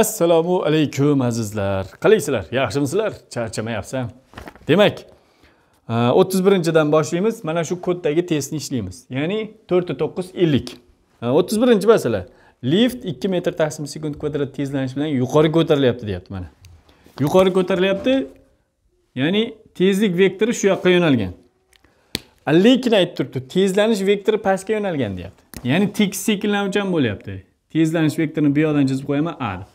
assalomu alaykum azizlar qalaysizlar yaxshimisizlar charchamayapsan demak e, o'ttiz birinchidan boshlaymiz mana shu koddagi testni ishlaymiz ya'ni to'rtta to'qqiz ellik e, o'ttiz birinchi masala lift ikki metr taqsim sekund kvadrat tezlanish bilan yuqori ko'tarilyapti deyapti mana yuqori ko'tarilyapti ya'ni tezlik vektori shu yoqqa yo'nalgan lekin aytib turibdi tezlanish vektori pastga yo'nalgan deyapti ya'ni tekis sekinlanuvchan bo'lyapti tezlanish vektorini bu yoqdan chizib qo'yaman a deb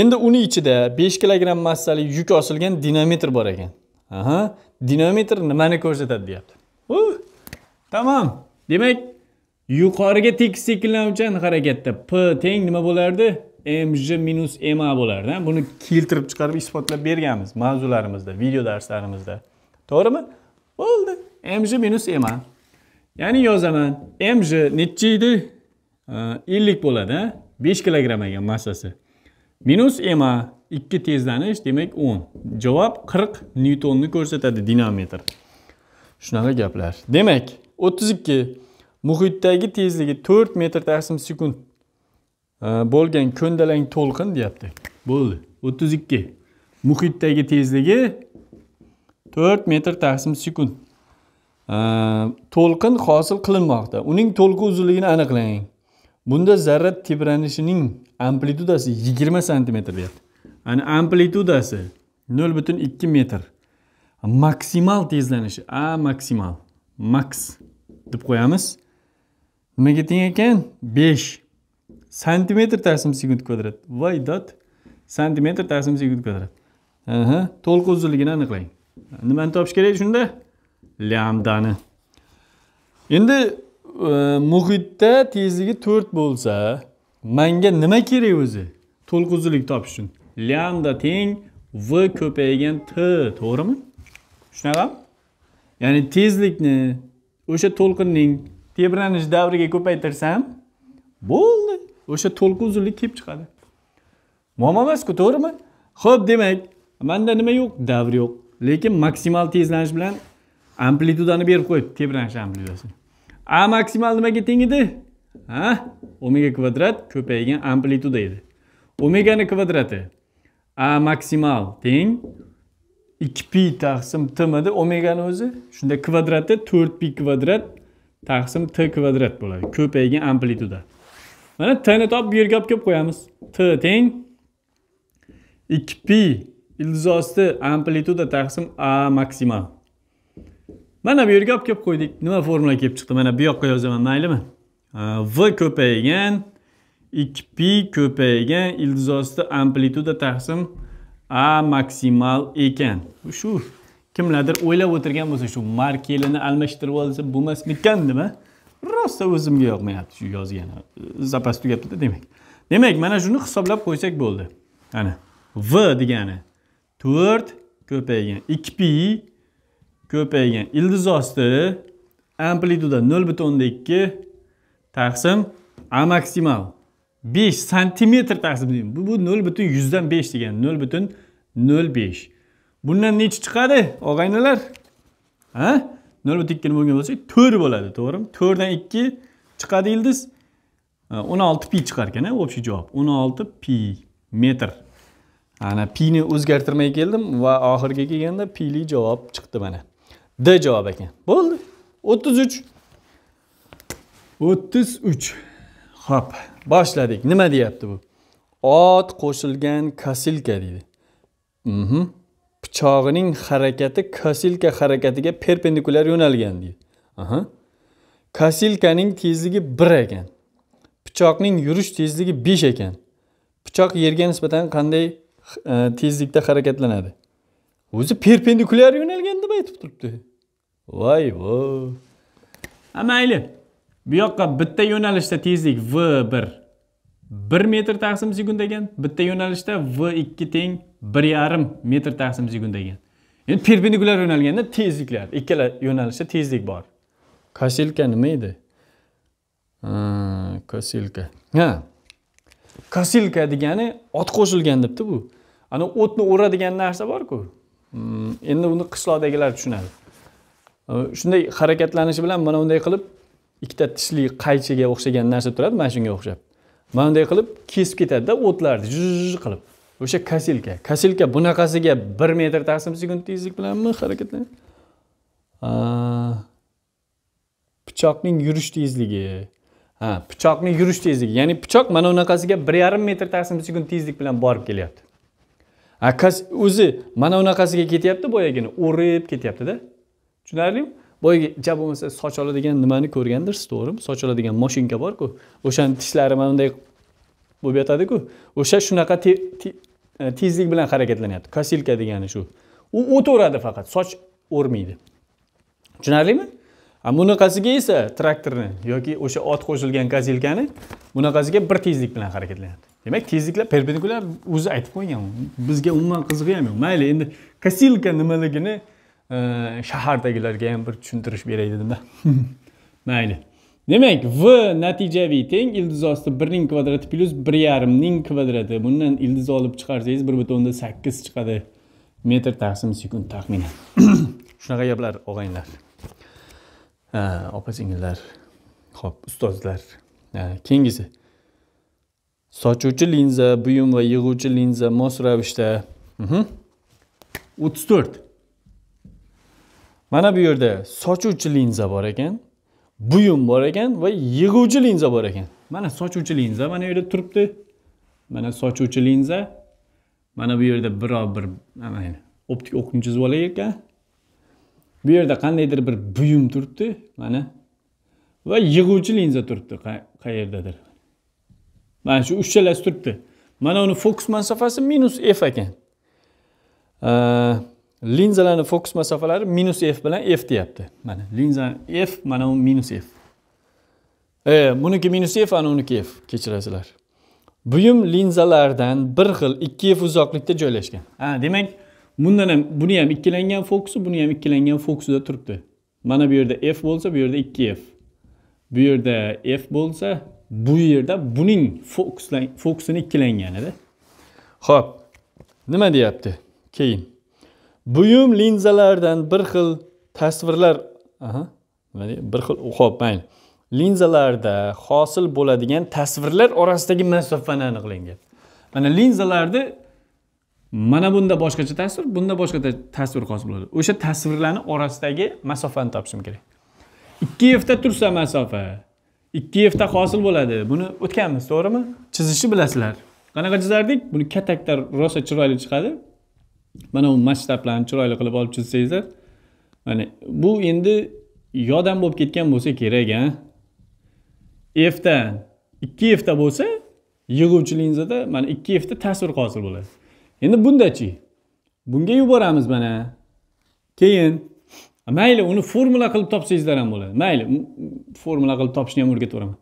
endi uni ichida besh kilogramm massali yuk osilgan dinametr bor ekan aha dinametr nimani ko'rsatadi deyapti tamom demak yuqoriga tekis sekinlanuvchan harakatda p teng nima bo'lardi mj minus ma bo'lardi buni keltirib chiqarib isbotlab berganmiz mavzularimizda video darslarimizda to'g'rimi bo'ldi mj minus ma ya'ni yozaman mj nechi edi ellik bo'ladi besh kilogramm ekan massasi minus ema ikki tezlanish demak 10 javob 40 newtonni ko'rsatadi dinamometr shunaqa gaplar demak 32 muhitdagi tezligi 4 metr tarsim sekund e, bo'lgan ko'ndalang to'lqin deyapti bo'ldi 32 muhitdagi tezligi 4 metr tarsim sekund e, to'lqin hosil qilinmoqda uning to'lqin uzunligini aniqlang bunda zarra tebranishining amplitudasi yigirma santimetr deyapti ya'ni amplitudasi nol butun ikki metr maksimal tezlanishi a maksimal max deb qo'yamiz nimaga teng ekan besh santimetr ta'sim sekund kvadrat voy dod santimetr ta'sim sekund kvadrat aha to'liq uzunligini aniqlang nimani topish kerak shunda ni. endi muhitda tezligi to'rt bo'lsa manga nima kerak o'zi to'lquvzilik topish uchun lambda teng v ko'paygan t to'g'rimi shunaqa ya'ni tezlikni o'sha to'lqinning tebranish davriga ko'paytirsam bo'ldi o'sha to'lqin uzunlik kelib chiqadi muammo emasku to'g'rimi ho'p demak manda nima yo'q davr yo'q lekin maksimal tezlanish bilan amplitudani berib qo'yibdi tebranish amplitudasini a maksimal nimaga teng edi ha omega kvadrat ko'paygan amplituda edi omegani kvadrati a maksimal teng 2 pi taqsim t midi omegani o'zi shunda kvadrati 4 pi kvadrat taqsim t kvadrat bo'ladi ko'paygan amplituda mana tni topib bu yerga olib kelib qo'yamiz t teng 2 pi ildiz osti amplituda taqsim a maksimal mana bu yerga olib kelib qo'ydik nima formula kelib chiqdi mana bu yoqqa yozaman maylimi v ko'paygan 2 pi ko'paygan ildiz osti amplituda taqsim a maksimal ekan shu kimlardir o'ylab o'tirgan bo'lsa shu markelini almashtirib olsa bo'lmasmikan nima rosta o'zimga yoqmayapti shu yozgani zapas tugabdida demak demak mana shuni hisoblab qo'ysak bo'ldi ana v degani to'rt ko'paygan ikki pi ko'paygan ildiz osti amplituda nol butun ikki taqsim a maksimal besh santimetr taqsim bu bu nol butun yuzdan besh degani nol butun nol besh bundan nechi chiqadi og'aynilar ha nol butun ikkini bo'lgan bo'lsak to'rt bo'ladi to'g'rimi to'rtdan ikki chiqadi ildiz o'n olti pi chiqar ekan общий javob o'n olti pi metr ana pini o'zgartirmay keldim va oxirga kelganda pili javob chiqdi mana d javob ekan bo'ldi 33. 33. Xo'p, boshladik nima deyapti bu ot qo'shilgan kosilka deydi mhm. pichog'ining harakati kasilka harakatiga perpendikulyar yo'nalgan deydi aha Kasilkaning tezligi bir ekan pichoqning yurish tezligi 5 ekan pichoq yerga nisbatan qanday e, tezlikda harakatlanadi o'zi perpendikulyar yo'nal nima aytib turibdi voy voy ha mayli bu yoqqa bitta yo'nalishda tezlik v bir bir metr taqsim sekund degan bitta yo'nalishda v ikki teng bir yarim metr taqsim sekund degan endi perpendikulyar yo'nalganda tezliklar ikkala yo'nalishda tezlik bor kosilka nima edi kosilka ha kosilka degani ot qo'shilgan debdi bu ana o'tni o'radigan narsa borku endi uni qishloqdagilar tushunadi shunday harakatlanishi bilan mana bunday qilib ikkita tishli qaychiga o'xshagan narsa turadi mana shunga o'xshab mana bunday qilib kesib ketadida o'tlarni juz qilib o'sha kasilka kasilka bunaqasiga bir metr taqsim sekund tezlik bilanmi harakatlanadi pichoqning yurish tezligi ha pichoqni yurish tezligi ya'ni pichoq mana bunaqasiga bir yarim metr taqsim sekund tezlik bilan borib kelyapti o'zi mana unaqasiga ketyapti boyagini o'rib ketyaptida tushunarlimi boyagi ja bo'lmasa soch oladigan nimani ko'rgandirsiz to'g'rimi soch oladigan moshinka borku o'shani tishlari mana bunday bo'lib yotadiku o'sha shunaqa e, tezlik bilan harakatlanyapti kosilka degani shu u o'taveradi faqat soch o'rmaydi tushunarlimi bunaqasiga esa traktorni yoki o'sha ot qo'shilgan kosilkani bunaqasiga bir tezlik bilan harakatlanadi demak tezliklar perpendikular o'zi aytib qo'ygan bizga umuman qiziqi ham yo'q mayli endi kosilka nimaligini e, shahardagilarga ham bir tushuntirish beray dedimda mayli demak v natijaviy teng ildiz osti birning kvadrati plyus bir yarimning kvadrati bundan ildiz olib chiqarsangiz bir butun o'nda sakkiz chiqadi metr taqsim sekund taxminan shunaqa gaplar og'aynilar e, opa singillar ho'p ustozlar e, keyingisi sochuvchi linza buyum va yig'uvchi linza mos ravishda mhm. o'ttiz to'rt mana bu yerda sochuvchi linza bor ekan buyum bor ekan va yig'uvchi linza bor ekan mana sochuvchi linza mana bu yerda turibdi mana sochuvchi linza mana bu yerda biror bir mana optik o'qni chizib olay ekan bu yerda qandaydir bir buyum turibdi mana va yig'uvchi linza turibdi qayerdadir mana shu uchchalasi turibdi mana uni fokus masofasi minus f ekan linzalarni fokus masofalari minus f bilan f deyapti mana linza f mana u minus f e, buniki minus f ana uniki f kechirasizlar buyum linzalardan bir xil ikki f uzoqlikda joylashgan ha demak bundan ham buni ham ikkilangan fokusi buni ham ikkilangan fokusida turibdi mana bu yerda f bo'lsa bu yerda ikki f bu yerda f bo'lsa bu yerda buning fokusini ikkilanganida ho'p nima deyapti keyin buyum linzalardan bir xil tasvirlar aha nima deydi bir xil ho'p mayli linzalarda hosil bo'ladigan tasvirlar orasidagi masofani aniqlangan mana linzalarda mana bunda boshqacha tasvir bunda boshqa tasvir hosil bo'ladi o'sha tasvirlarni orasidagi masofani topishim kerak ikki fda tursa masofa ikki eftaq hosil bo'ladi buni o'tganmiz to'g'rimi chizishni bilasizlar qanaqa chizardik buni kataklar rosa chiroyli chiqadi mana bu masshtablarni chiroyli qilib olib chizsangizlar mana bu endi yodam bo'lib ketgan bo'lsa kerak a efta ikki efta bo'lsa yig'uvchi linzada mana ikki efta tasvir hosil bo'ladi endi bundachi bunga yuboramiz mana keyin mayli uni formula qilib topsangizlar ham bo'ladi mayli formula qilib topishni ham o'rgataveraman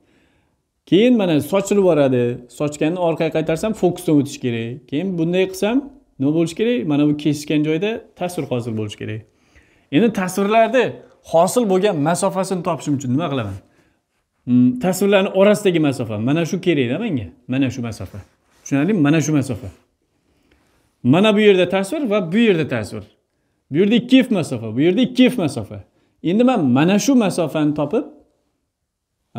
keyin mana sochilib boradi sochganni orqaga qaytarsam fokusdan o'tish kerak keyin bunday qilsam nima bo'lishi kerak mana bu kesishgan joyda tasvir hosil bo'lishi kerak endi tasvirlarni hosil bo'lgan masofasini topishim uchun nima qilaman hmm, tasvirlarni orasidagi masofa mana shu kerakda menga mana shu masofa tushunarlimi mana shu masofa mana bu yerda tasvir va bu yerda tasvir bu yerda ikki f masofa bu yerda ikki f masofa endi man mana shu masofani topib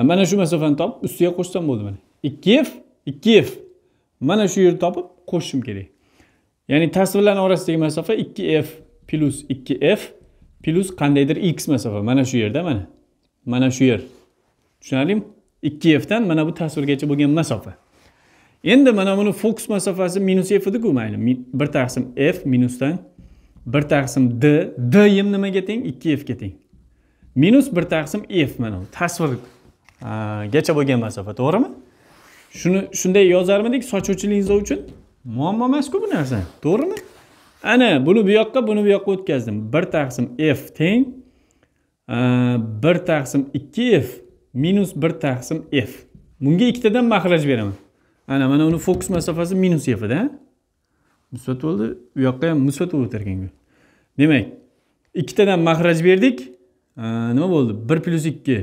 mana shu masofani topib ustiga qo'shsam bo'ldi mana ikki f ikki f mana shu yerni topib qo'shishim kerak ya'ni tasvirlarni orasidagi masofa ikki f plyus ikki f plyus qandaydir x masofa mana shu yerda mana mana shu yer tushunarlimi ikki fdan mana bu tasvirgacha bo'lgan masofa endi mana buni fokus masofasi minus f ediku mayli bir taqsim f minusdan bir taqsim d d yim nimaga teng ikki ga teng minus bir taqsim f mana bu tasvirgacha bo'lgan masofa to'g'rimi shuni shunday yozarmidik sochuvchiligingiz uchun muammo emasku bu narsa to'g'rimi ana buni bu yoqqa buni bu yoqqa o'tkazdim bir taqsim f teng bir taqsim ikki f minus bir taqsim f bunga ikkitadan mahraj beraman ana mana uni fokus masofasi minus fda musbat bo'ldi u yoqqa ham musbat bo'lib o'tar ekan demak ikkitadan mahraj berdik nima bo'ldi bir plyus ikki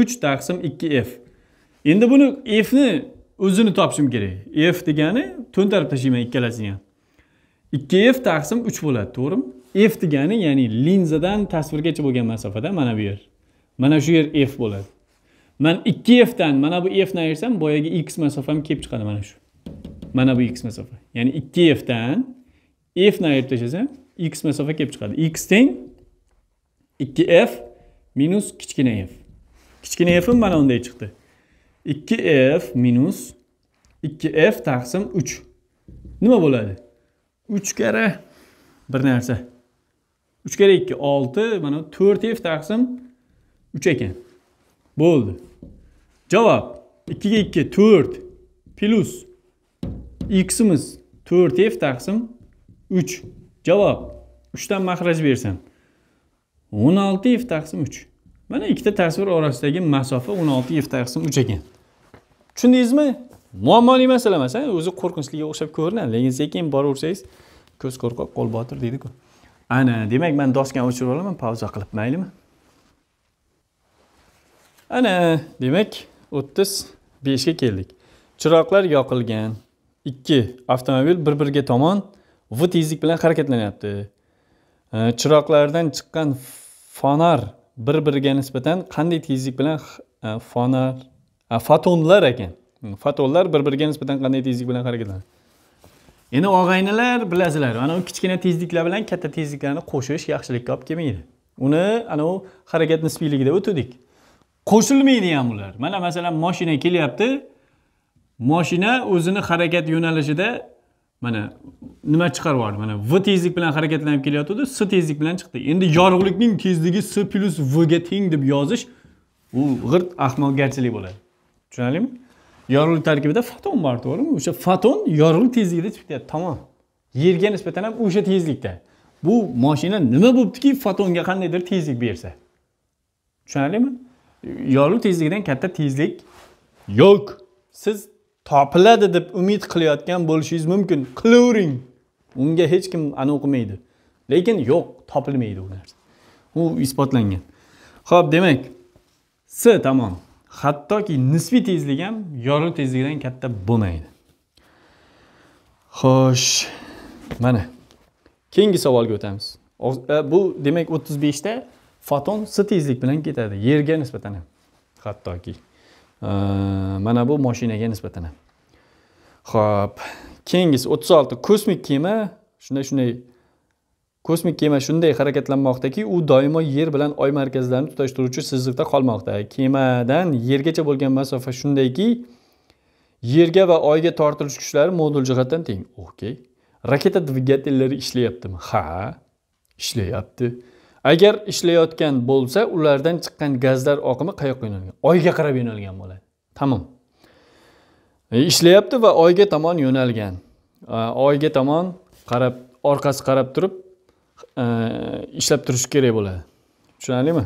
uch taqsim ikki f endi buni fni o'zini topishim kerak f degani to'ntarib tashlayman ikkalasini ham ikki f taqsim uch bo'ladi to'g'rimi f degani ya'ni linzadan tasvirgacha bo'lgan masofada mana bu yer mana shu yer f bo'ladi man ikki fdan mana bu fni ayirsam boyagi x masofam kelib chiqadi mana shu mana bu x masofa ya'ni 2 f dan f ni ayirib tashlasam x masofa kelib chiqadi x teng 2 f minus kichkina f kichkina f mana unday chiqdi 2 f minus 2 f taqsim 3 nima bo'ladi 3 karra bir narsa 3 karra 2 6 mana 4 f taqsim 3 ekan bo'ldi javob 2 ga 2 4 plyus x'imiz 4f taqsim 3. Javob 3 dan mahraj bersam 16f taqsim 3. Mana ikkita tasvir orasidagi masofa 16f taqsim 3 ekan. Tushundingizmi? Muammoli masala emas, o'zi qo'rqinchliga o'xshab ko'rinadi, lekin sekin boraversangiz ko'z qo'rqoq qo'l botir deydi-ku. Ana, demak men doskani o'chirib olaman, pauza qilib, maylimi? Ana, demak 35 ga keldik. Chiroqlar yoqilgan. ikki avtomobil bir biriga tomon v tezlik bilan harakatlanyapti chiroqlardan chiqqan fonar bir biriga nisbatan qanday tezlik bilan e, fonar e, fotonlar ekan hmm, fotonlar bir biriga nisbatan qanday tezlik bilan harakatlanadi endi og'aynilar bilasizlar mana bu kichkina tezliklar bilan katta tezliklarni qo'shish yaxshilikka olib kelmaydi uni anavi harakat nisbiyligida o'tadik qo'shilmaydi ham ular mana masalan moshina kelyapti moshina o'zini harakat yo'nalishida mana nima chiqarib yubordi mana v tezlik bilan harakatlanib kelayotgandi s tezlik bilan chiqdi endi yorug'likning tezligi s plyus vga teng deb yozish u g'irt ahmoqgarchilik bo'ladi tushunarlimi yorug'lik tarkibida foton bor to'g'rimi o'sha foton yorug'lik tezligida chiqib ketyapti tamom yerga nisbatan ham o'sha tezlikda bu moshina nima bo'libdiki fotonga qandaydir tezlik bersa tushunarlimi yorug'lik tezligidan katta tezlik yo'q siz topiladi deb umid qilayotgan bo'lishingiz mumkin qilavering unga hech kim anavi qilmaydi lekin yo'q topilmaydi u narsa u isbotlangan ho'p demak s tamom hattoki nisbiy tezlik ham yorug' tezligidan katta bo'lmaydi xo'sh mana keyingi savolga o'tamiz e, bu demak o'ttiz beshda foton s tezlik bilan ketadi yerga nisbatan ham hattoki Э, mana bu moshinaga nisbatan ham ho'p keyingisi o'ttiz olti kosmik kema shunday shunday kosmik kema shunday harakatlanmoqdaki u doimo yer bilan oy markazlarini tutashtiruvchi sizliqda qolmoqda kemadan yergacha bo'lgan masofa shundayki yerga va oyga tortilish kuchlari modul jihatdan teng okey raketa dvigatellari ishlayaptimi ha ishlayapti agar ishlayotgan bo'lsa ulardan chiqqan gazlar oqimi qayoqqa yo'nalgan oyga qarab yo'nalgan bo'ladi tamom e, ishlayapti va oyga tomon yo'nalgan e, oyga tomon qarab orqasi qarab turib e, ishlab turishi kerak bo'ladi tushunarlimi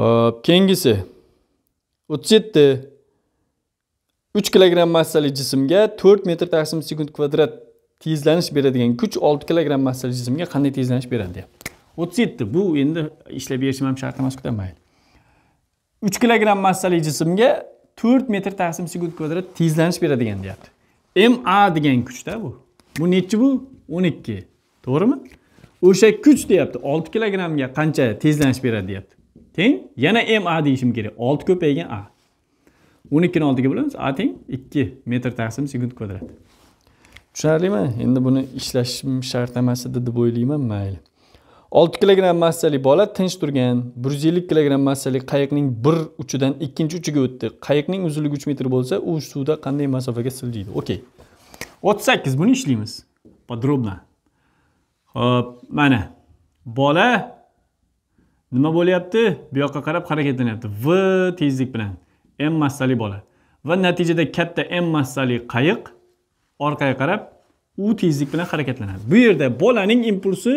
ho'p keyingisi o'ttiz yetti uch kilogramm massali jismga to'rt metr taqsim sekund kvadrat tezlanish beradigan kuch olti kilogramm massali jismga qanday tezlanish beradi deyapti o'ttiz yetti bu endi ishlab berishim ham shart emas mayli uch kilogramm massali jismga to'rt metr taqsim sekund kvadrat tezlanish beradigan deyapti ma degan kuchda bu bu nechi bu o'n ikki to'g'rimi o'sha kuch deyapti olti kilogrammga qancha tezlanish beradi deyapti teng yana ma deyishim kerak olti ko'paygan a o'n ikkini oltiga bo'lamiz a teng ikki metr taqsim sekund kvadrat tushunarlimi endi buni ishlashim shart emas edi deb o'ylayman mayli olti kilogramm massali bola tinch turgan bir yuz ellik kilogramm massali qayiqning bir uchidan ikkinchi uchiga o'tdi qayiqning uzunligi uch metr bo'lsa u suvda qanday masofaga siljiydi okey o'ttiz sakkiz buni ishlaymiz подробно ho'p mana bola nima bo'lyapti bu yoqqa qarab harakatlanyapti v tezlik bilan m massali bola va natijada katta m massali qayiq orqaga qarab u tezlik bilan harakatlanadi bu yerda bolaning impulsi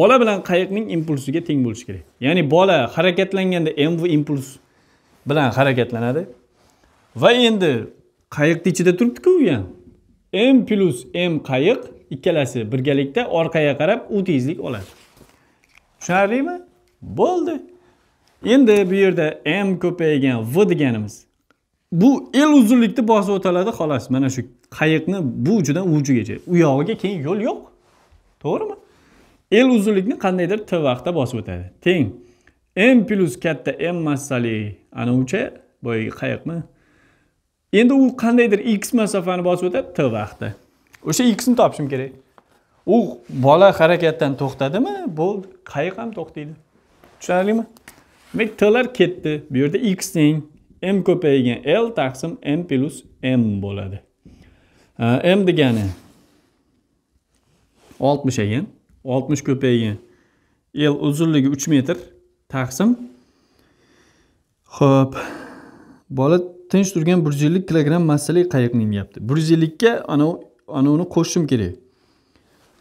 bola bilan qayiqning impulsiga teng bo'lishi kerak ya'ni bola harakatlanganda mv impuls bilan harakatlanadi va endi qayiqni ichida turibdiku u ham m plyus m qayiq ikkalasi birgalikda orqaga qarab u tezlik oladi tushunarlimi bo'ldi endi bu yerda m ko'paygan v deganimiz bu l uzunlikni bosib o'tiladi xolos mana shu qayiqni bu uchidan u uchigacha u yog'iga keyin yo'l yo'q to'g'rimi el uzunlikni qandaydir t vaqtda bosib o'tadi teng m plyus katta m massali ana ucha boyagi qayiqmi endi u qandaydir x masofani bosib o'tadi t vaqtda o'sha xni topishim kerak u bola harakatdan to'xtadimi bo'ldi qayiq ham to'xtaydi tushunarlimi demak tlar ketdi bu yerda x teng m ko'paygan l taqsim m plyus m bo'ladi m degani 60 ekan 60 ko'paygan l uzunligi 3 metr taqsim ho'p bola tinch turgan bir yuz ellik kilogramm massali qayiqni inyapti bir yuz ellikka anavi anavini qo'shishim kerak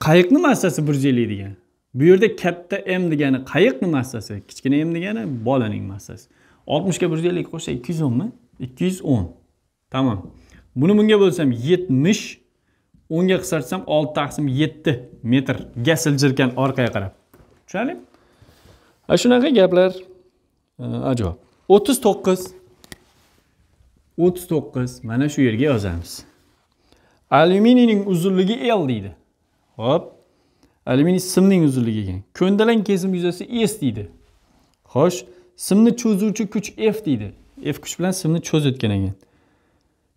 qayiqni massasi bir yuz ellik degan bu yerda katta m degani qayiqni massasi kichkina m degani bolaning massasi oltmishga bir yuz ellik 210 ikki yuz o'nmi ikki yuz o'n tamom Bunu bunga bo'lsam 70, unga qisqartsam 6 taqsim 7 metr gasiljirkan orqaga qarab. Tushunalingmi? Ha shunaqa gaplar. E, ajoyib. 39 39 mana shu yerga yozamiz. Alyuminiyning uzunligi L deydi. Hop. Alyuminiy simning uzunligi ekan. Ko'ndalang kesim yuzasi S deydi. Xo'sh, simni cho'zuvchi kuch F deydi. F kuch bilan simni cho'zayotgan ekan. Yani.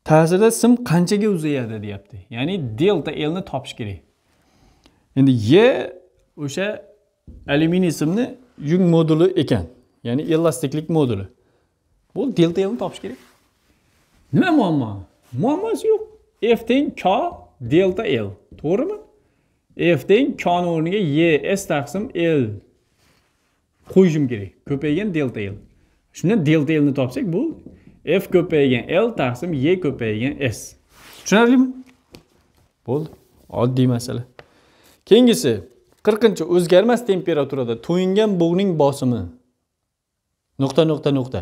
ta'sirida sim qanchaga uzayadi deyapti ya'ni delta lni topish kerak endi e o'sha alyuminiy simni yung moduli ekan ya'ni elastiklik moduli bu delta lni topish kerak nima muammo muammosi yo'q f teng k delta l to'g'rimi f teng kni o'rniga e s taqsim l qo'yishim kerak ko'paygan delta l shunda delta lni topsak bu f ko'paygan l taqsim y ko'paygan s tushunarlimi bo'ldi oddiy masala keyingisi qirqinchi o'zgarmas temperaturada to'yingan bug'ning bosimi nuqta nuqta nuqta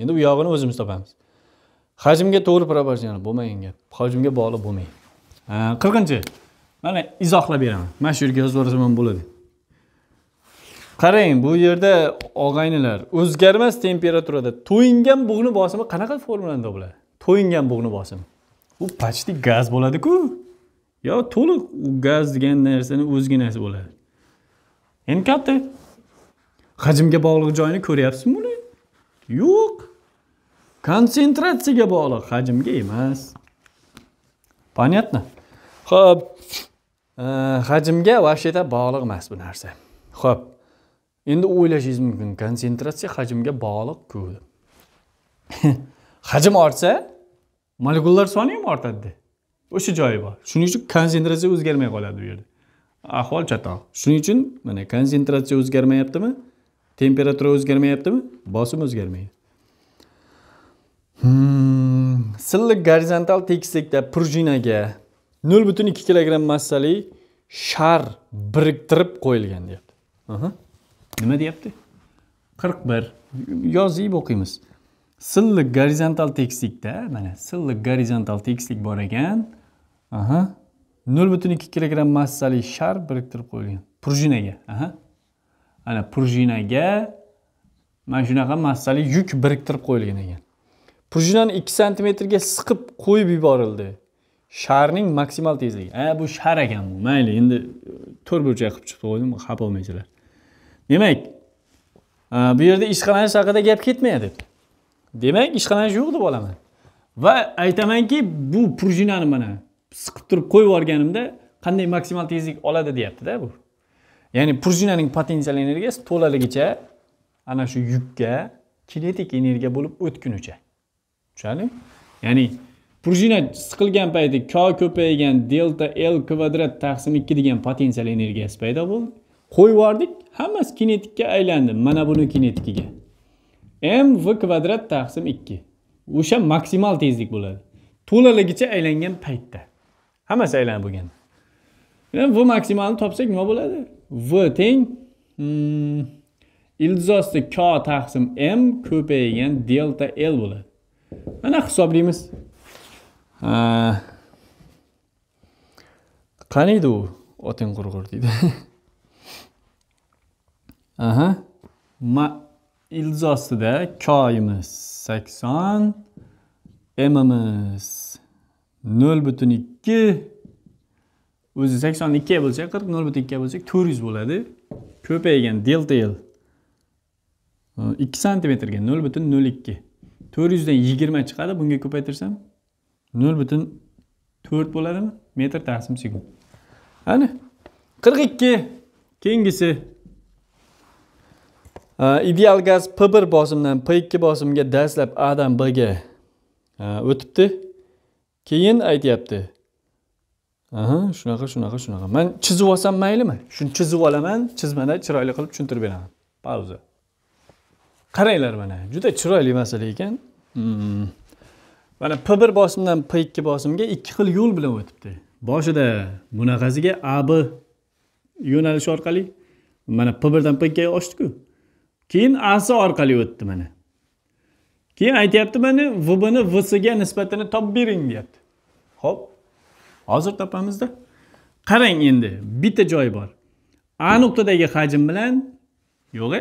endi bu yog'ini o'zimiz topamiz hajmga to'g'ri proporsional bo'lmagan gap hajmga bog'liq bo'lmaydi qirqinchi mana izohlab beraman mana shu yerga yozib yuborsam ham bo'ladi qarang bu yerda og'aynilar o'zgarmas temperaturada to'yingan bug'ni bosimi qanaqa formulani topiladi to'yingan bug'ni bosimi u почти gaz bo'ladiku yo to'liq u gaz degan narsani o'zginasi bo'ladi endi katta hajmga bog'liq joyini ko'ryapsizmi buni yo'q konsentratsiyaga bog'liq hajmga emas понятно ho'p э, hajmga вообще bog'liq emas bu narsa ho'p endi o'ylashingiz mumkin konsentratsiya hajmga bog'liq ku hajm ortsa molekulalar soni ham ortadida o'sha joyi bor shuning uchun konsentratsiya o'zgarmay qoladi bu yerda ahvol chatoq shuning uchun mana konsentratsiya o'zgarmayaptimi temperatura o'zgarmayaptimi bosim o'zgarmaydi hmm, silliq gorizontal tekislikda prujinaga nol butun ikki kilogramm massali shar biriktirib qo'yilgan deyapti nima deyapti qirq bir yozib o'qiymiz silliq gorizontal tekislikda mana silliq gorizontal tekislik bor ekan aha nol butun ikki kilogramm massali shar biriktirib qo'yilgan prujinaga aha ana prujinaga mana shunaqa massali yuk biriktirib qo'yilgan ekan prujinani ikki santimetrga siqib qo'yib yuborildi sharning maksimal tezligi a bu shar ekan bu mayli endi to'rt burchak qilib chiqib qo'ydim xafa bo'lmaysizlar demak e, bu yerda ishqalanish haqida gap ketmayapti demak ishqalanish yo'q deb olaman va aytamanki bu prujinani mana siqib turib qo'yib yuborganimda qanday maksimal tezlik oladi deyaptida bu ya'ni prujinaning potensial energiyasi to'laligicha ana shu yukka kinetik energiya bo'lib o'tgunicha tushunarlimi ya'ni prujina siqilgan payti k ko'paygan delta l kvadrat taqsim ikki degan potensial energiyasi paydo bo'ldi qo'yib yubordik hammasi kinetikka aylandi mana buni kinetikiga m v kvadrat taqsim ikki o'sha maksimal tezlik bo'ladi to'laligicha aylangan paytda hammasi aylanib bo'lgan v maksimalni topsak nima bo'ladi v teng hmm, k taqsim m ko'paygan delta l bo'ladi mana hisoblaymiz qani edi u oting qurg'ur deydi Aha. Ma ilzası da koyimiz 80, mimiz 0.2 o'zi 82 bo'lsa 40 0.2 bo'lsa 400 bo'ladi. Köpeğe delta L 2 e, santimetrga 0.02. 400 dan 20 chiqadi. Bunga ko'paytirsam 0.4 bo'ladimi? Metr tersim sekund. Hani 42 Kengisi. ideal gaz p1 bosimdan p2 bosimga dastlab adan ga o'tibdi keyin aytyapti aha shunaqa shunaqa shunaqa man chizib olsam maylimi shuni chizib olaman chizmada chiroyli qilib tushuntirib beraman pauza qaranglar mana juda chiroyli masala ekan mana p 1 bosimdan p 2 bosimga ikki xil yo'l bilan o'tibdi boshida bunaqasiga ab yo'nalishi orqali mana p dan p ikkiga ochdiku keyin asi orqali o'tdi mana keyin aytyapti mana vbni vsiga nisbatini topib bering deyapti ho'p hozir topamizda qarang endi bitta joyi bor a nuqtadagi hajm bilan yo'q e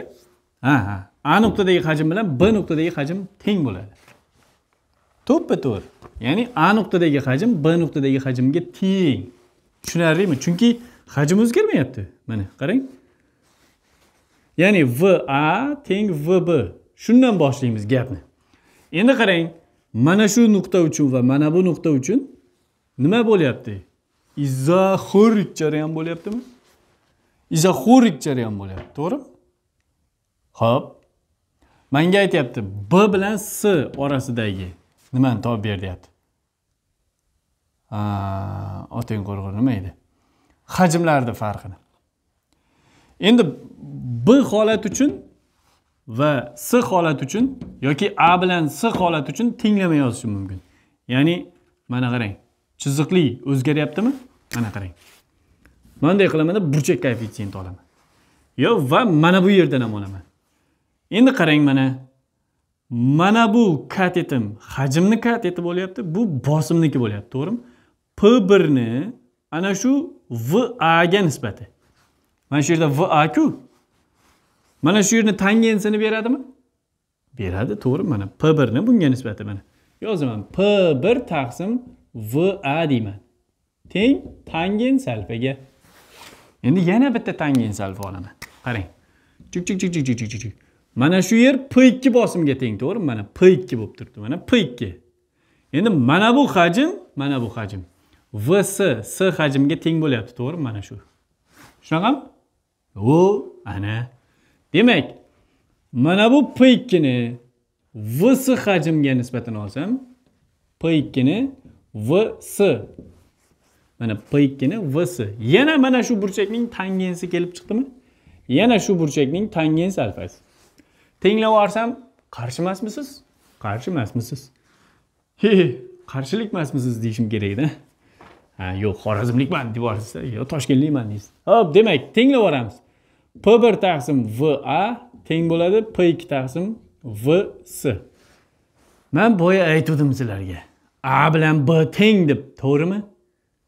ha ha a nuqtadagi hajm bilan b nuqtadagi hajm teng bo'ladi to'ppa to'g'ri ya'ni a nuqtadagi hajm b nuqtadagi hajmga teng tushunarlimi chunki hajm o'zgarmayapti mana qarang ya'ni va teng vb shundan boshlaymiz gapni endi qarang mana shu nuqta uchun va mana bu nuqta uchun nima bo'lyapti izoxorik jarayon bo'lyaptimi izoxorik jarayon bo'lyapti to'g'rimi ho'p manga aytyapti b bilan s orasidagi nimani topib ber deyapti otang qo'rg'ir nima edi hajmlarni farqini endi b holat uchun va s holat uchun yoki a bilan s holat uchun tenglama yozishim mumkin ya'ni mana qarang chiziqli o'zgaryaptimi mana qarang bunday qilamanda burchak koeffitsiyenti olaman yo va mana bu yerdan ham olaman endi qarang mana mana bu katetim hajmni kateti bo'lyapti bu bosimniki bo'lyapti to'g'rimi p birni ana shu ga nisbati mana shu yerda vaku mana shu yerni tangensini beradimi beradi to'g'ri mana p birni bunga nisbati mana yozaman p bir taqsim va deyman teng tangens alfaga endi yana bitta tangens alfa olaman qarang chuk chuk chuk chuk chuk chuk chuk mana shu yer p ikki bosimga teng to'g'rimi mana p ikki bo'lib turibdi mana p ikki endi mana bu hajm mana bu hajm vs s hajmga teng bo'lyapti to'g'rimi mana shu shunaqami u ana demak mana bu p ikkini vs hajmga nisbatan olsam p ikkini vs mana p ikkini vs yana mana shu burchakning tangensi kelib chiqdimi yana shu burchakning tangens alfasi tenglab yuborsam qarshi emasmisiz qarshi emasmisiz he qarshilik emasmisiz deyishim kerakda ha yo'q xorazmlikman deb yuborasiz yo toshkentlikman deysiz ho'p demak tenglab yuboramiz p 1 taqsim va teng bo'ladi p 2 taqsim vs man boya aytuvdim sizlarga a bilan b teng deb to'g'rimi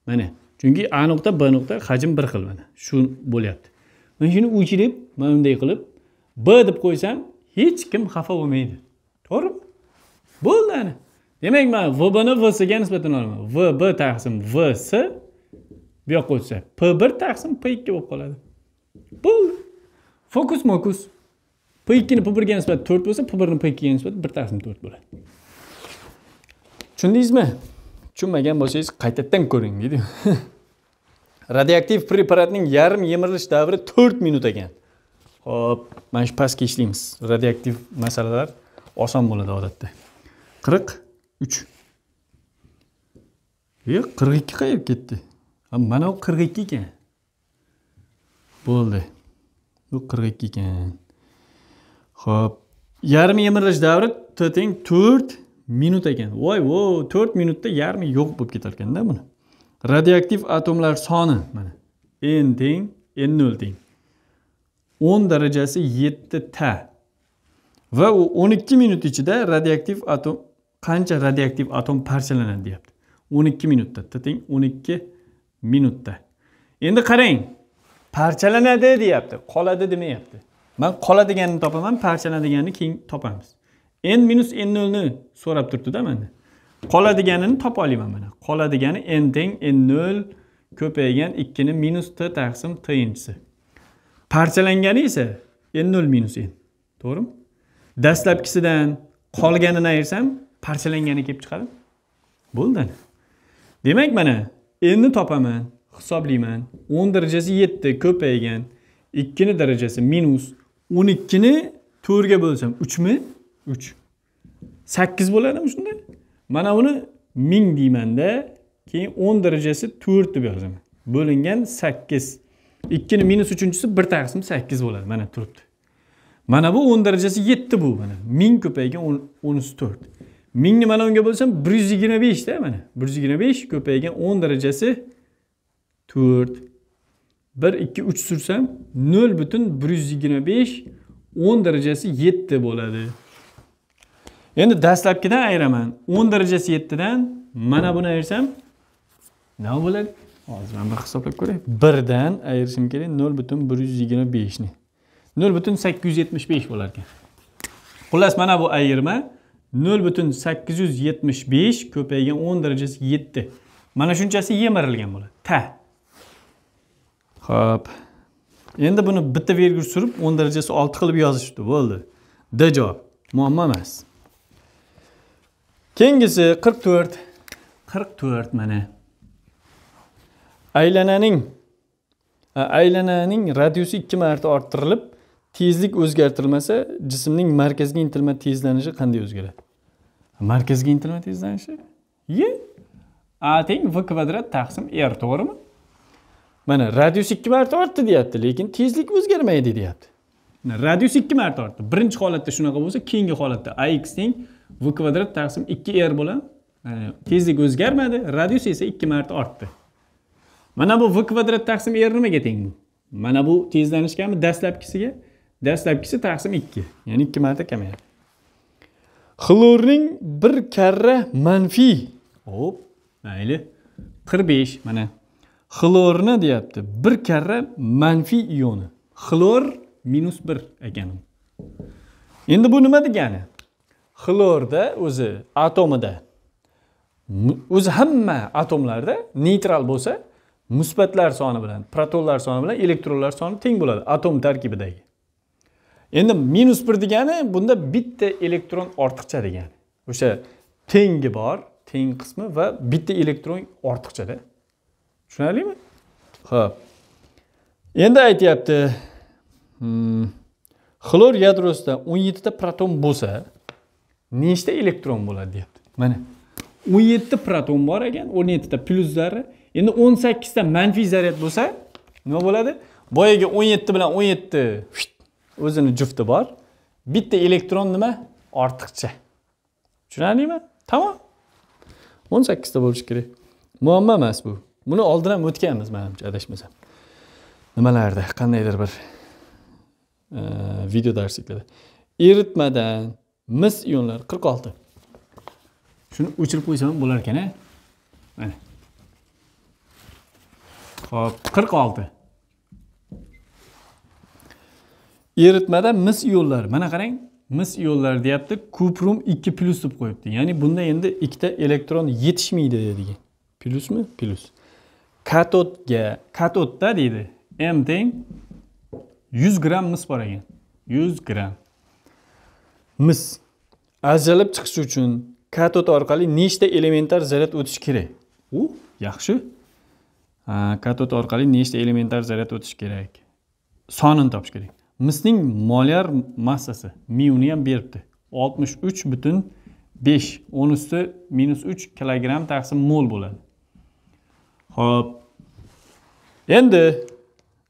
mana chunki a nuqta b nuqta hajm bir xil mana shu bo'lyapti mana shuni o'chirib mana bunday qilib b deb qo'ysam hech kim xafa bo'lmaydi to'g'rimi bo'ldi ana demak man vbni vsga nisbatan olaman vb taqsim vs bu yoqqa o'tsa p 1 taqsim p 2 bo'lib qoladi bu fokus mokus p ikkini p birga nisbati to'rt bo'lsa p birni p ikkiga nisbati bir tarafim to'rt bo'ladi tushundingizmi tushunmagan bo'lsangiz qaytadan ko'ring deydiyu radioaktiv preparatning yarim yemirilish davri to'rt minut ekan ho'p mana shu pastga ishlaymiz radioaktiv masalalar oson bo'ladi odatda qirq uch e qirq ikki qayerga ketdi mana u qirq ikki ekan bo'ldi bu qirq ikki ekan ho'p yarim yemirish davri t teng to'rt minut ekan voy vo to'rt minutda yarmi yo'q bo'lib ketar ekanda buni radioaktiv atomlar soni mana n teng n nol teng o'n darajasi yetti ta va u o'n ikki minut ichida radioaktiv atom qancha radioaktiv atom parchalanadi deyapti o'n ikki minutda t teng o'n ikki minutda endi qarang parchalanadi deyapti qoladi demayapti man qoladiganini topaman parchalanadiganini keyin topamiz n minus n nolni so'rab turibdida manda qoladiganini topa olaman mana qoladigani n teng n nol ko'paygan ikkini minus t taqsim t parchalangani esa n nol minus n to'g'rimi dastlabkisidan qolganini ayirsam parchalangani kelib chiqadi bo'ldi demak mana nni topaman hisoblayman 10 darajasi 7 ko'paygan 2 ni darajasi minus 12 ni 4 ga bo'lsam 3 mi 3 8 bo'ladimi shunda mana buni 1000 deymanda keyin 10 darajasi 4 deb yozaman bo'lingan 8 2 ni minus 3-uchisi 1 taqsim 8 bo'ladi mana turibdi mana bu 10 darajasi 7 bu mana 1000 ko'paygan 10 usti 4 ni mana unga bo'lsam 125 da mana 125 ko'paygan 10 darajasi to'rt bir ikki uch sursam nol butun bir yuz yigirma besh o'n darajasi yetti bo'ladi endi dastlabkidan ayiraman o'n darajasi yettidan mana buni ayirsam nima bo'ladi hozir mana bir hisoblab ko'ray birdan ayirishim kerak nol butun bir yuz yigirma beshni nol butun sakkiz yuz yetmish besh bo'larkan xullas mana bu ayirma nol butun sakkiz yuz yetmish besh ko'paygan o'n darajasi yetti mana shunchasi yemirilgan bo'ladi ta Xo'p. Endi buni bitta vergul surib 10 darajasi 6 qilib yozishdi. Bo'ldi. D javob. Muammo emas. Keyingisi 44. 44 mana. Aylananing aylananing radiusi 2 marta orttirilib, tezlik o'zgartirilmasa, jismning markazga intilma tezlanishi qanday o'zgaradi? Markazga intilma tezlanishi? Y A teng v kvadrat taqsim r, to'g'rimi? mana radius ikki marta ortdi deyapti lekin tezlik o'zgarmaydi deyapti radius ikki marta ortdi birinchi holatda shunaqa bo'lsa keyingi holatda ax teng v kvadrat taqsim ikki r bo'ladi e, tezlik o'zgarmadi radius esa ikki marta ortdi mana bu v kvadrat taqsim r nimaga teng bu mana bu tezlanishgami dastlabkisiga dastlabkisi taqsim ikki ya'ni ikki marta kamayadi xlorning bir karra manfiy hop mayli qirq besh mana xlorni deyapti bir karra manfiy ioni xlor minus bir ekan endi bu nima degani xlorda o'zi atomida o'zi hamma atomlarda neytral bo'lsa musbatlar soni bilan protonlar soni bilan elektronlar soni teng bo'ladi atom tarkibidagi endi minus bir degani bunda bitta elektron ortiqcha degani o'sha tengi bor teng qismi va bitta elektron ortiqchada tushunarlimi ho'p endi aytyapti hmm, xlor yadrosida o'n yettita proton bo'lsa nechta elektron bo'ladi deyapti mana o'n yetti proton bor ekan o'n yettita plyus zarra endi o'n sakkizta manfiy zaryad bo'lsa nima bo'ladi boyagi o'n yetti bilan o'n yetti o'zini jufti bor bitta elektron nima ortiqcha tushunarlimi tamom o'n sakkizta bo'lishi kerak muammo emas bu buni oldin ham o'tganmiz manimcha adashmasam nimalarda qandaydir bir e, video darsliklarda eritmadan mis ionlari qirq olti shuni o'chirib qo'ysam bo'lar ekan mana ho'p qirq olti eritmada mis ionlari mana qarang mis ionlari deyapti kuprum ikki plyus deb qo'yibdi ya'ni bunda endi ikkita elektron yetishmaydi degan plyusmi plyus katodga katodda deydi m teng yuz gramm mis bor ekan yuz gramm mis ajralib chiqishi uchun katod orqali nechta elementar zaryad o'tishi kerak u yaxshi katod orqali nechta elementar zaryad o'tishi kerak sonini topish kerak misning molyar massasi mi uni ham beribdi oltmish uch butun besh o'n usti minus uch kilogramm taqsim mol bo'ladi Xo'p. Endi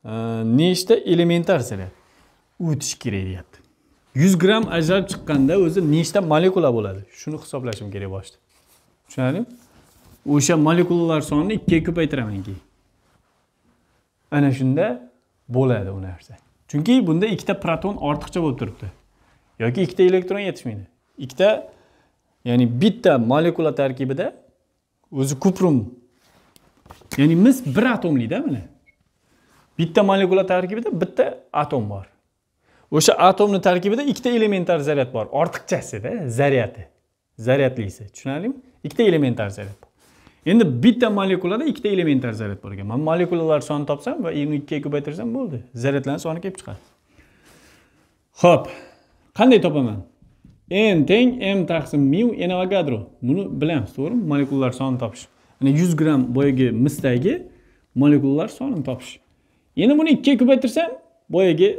e, nechta elementar zaryad o'tish kerak deyapti. 100 gramm ajralib chiqqanda o'zi nechta molekula bo'ladi? Shuni hisoblashim kerak boshda. Tushunarlimi? O'sha molekulalar sonini 2 ga ko'paytiraman keyin. Ana shunda bo'ladi u narsa. Chunki bunda ikkita proton ortiqcha bo'lib turibdi. yoki ikkita elektron yetishmaydi. Ikkita ya'ni bitta molekula tarkibida o'zi kuprum ya'ni mis bir atomlida mana bitta molekula tarkibida bitta atom bor o'sha atomni tarkibida ikkita elementar zaryad bor ortiqchasida zaryadi zaryadlisi tushunarlimi ikkita elementar zaryad bor endi bitta molekulada ikkita elementar zaryad bor ekan man molekulalar sonini topsam va uni ikkiga ko'paytirsam bo'ldi zaryadlarni soni kelib chiqadi ho'p qanday topaman n teng m taqsim mu n avogadro buni bilamiz to'g'rimi molekulalar sonini topish ya'ni yuz gramm boyagi misdagi molekulalar sonini topish endi buni ikkiga ko'paytirsam boyagi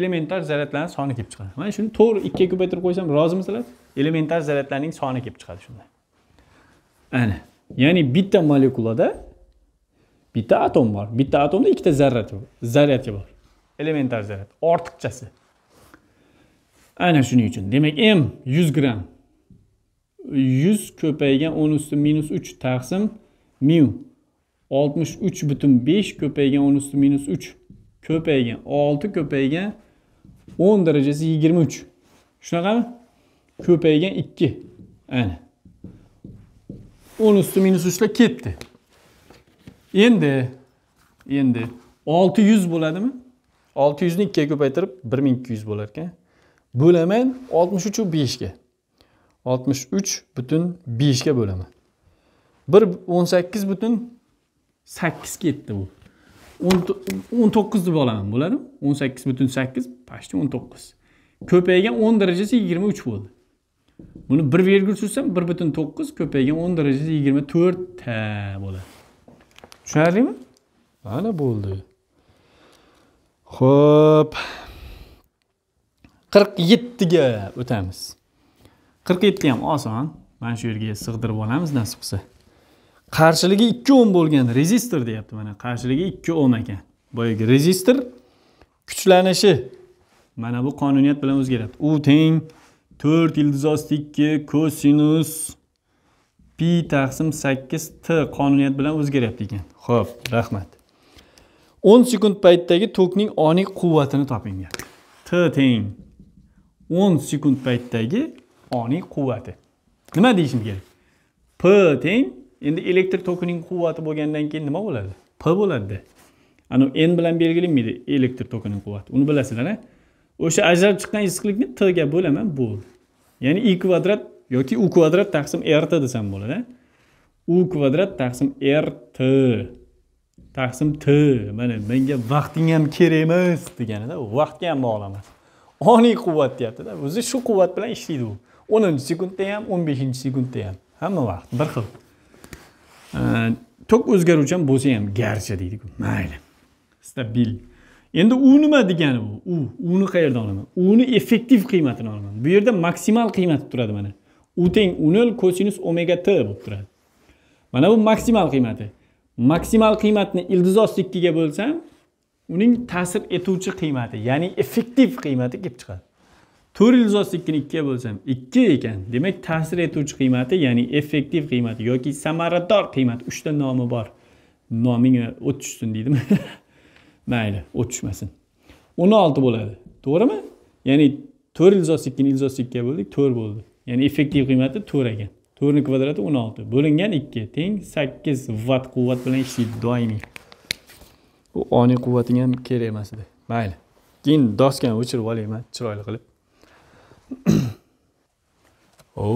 elementar zaryadlarni soni kelib chiqadi mana shuni to'g'ri ikkiga ko'paytirib qo'ysam rozimisizlar elementar zaryadlarning soni kelib chiqadi shunda ana ya'ni bitta molekulada bitta atom bor bitta atomda ikkita zarrat zaryad bor elementar zaryad ortiqchasi ana shuning uchun demak m 100 gramm 100 ko'paygan 10 usti minus 3 taqsim mu 63 butun 5 ko'paygan 10 usti minus 3 ko'paygan 6 ko'paygan 10 darajasi 23 shunaqami ko'paygan 2 ana 10 usti minus 3 lar ketdi endi endi 600 bo'ladimi 600 ni 2 ga ko'paytirib 1200 bo'lar ekan bo'laman 63 u ga 63 butun 5 ga bo'laman bir o'n sakkiz butun sakkiz ketdi bu o'n to'qqiz deb olaman bo'ladimi o'n sakkiz butun sakkiz почти o'n to'qqiz ko'paygan o'n darajasi yigirma uch bo'ldi buni bir vergul sursam bir butun to'qqiz ko'paygan o'n darajasi yigirma to'rtta bo'ladi tushunarlimi mana bo'ldi ho'p qirq yettiga o'tamiz qirq yetti ham oson mana shu yerga sig'dirib olamiz nasib qilsa qarshiligi ikki ohm bo'lgan rezistor deyapti mana qarshiligi ikki ohm ekan boyagi rezistor kuchlanishi mana bu qonuniyat bilan o'zgaradi u teng to'rt ildiz osti ikki kosinus pi taqsim sakkiz t qonuniyat bilan o'zgaryapti ekan ho'p rahmat o'n sekund paytdagi tokning oniy quvvatini toping deyapti t teng o'n sekund paytdagi oniy quvvati nima deyishim kerak p teng endi elektr tokining quvvati bo'lgandan keyin nima bo'ladi p bo'ladida ana n bilan belgilanmaydi elektr tokining quvvati uni bilasizlar a o'sha ajralib chiqqan issiqlikni t ga bo'laman bo'ldi ya'ni i kvadrat yoki u kvadrat taqsim rt desam bo'ladi u kvadrat taqsim rt taqsim t mana menga vaqting ham kerak emas deganida vaqtga ham bog'lab emas oniy quvvat deyaptida o'zi shu quvvat bilan ishlaydi u o'ninchi sekundda ham o'n beshinchi sekundda ham hamma vaqt bir xil tok o'zgaruvchan bo'lsa ham garchi deydiku mayli stabil endi u nima degani bu u uni qayerdan olaman uni effektiv qiymatini olaman bu yerda maksimal qiymati turadi mana u teng u nol kosinus omega t bo'lib turadi mana bu maksimal qiymati maksimal qiymatni ildiz ikkiga bo'lsam uning ta'sir etuvchi qiymati ya'ni effektiv qiymati kelib chiqadi to'rt yil uzoqlikni ikkiga bo'lsam ikki ekan demak ta'sir etuvchi qiymati ya'ni effektiv qiymati yoki samarador qiymat uchta nomi bor noming o't tushsin deydimi mayli o't tushmasin o'n olti bo'ladi to'g'rimi ya'ni to'rt yil uzoqlikni yil uzoqlikka bo'ldik to'rt bo'ldi ya'ni effektiv qiymati to'rt ekan to'rtni kvadrati o'n olti bo'lingan ikki teng sakkiz vatt quvvat bilan ishlaydi doimiy bu oniy quvvating ham kerak emas edi mayli keyin doskani o'chirib olayman chiroyli qilib o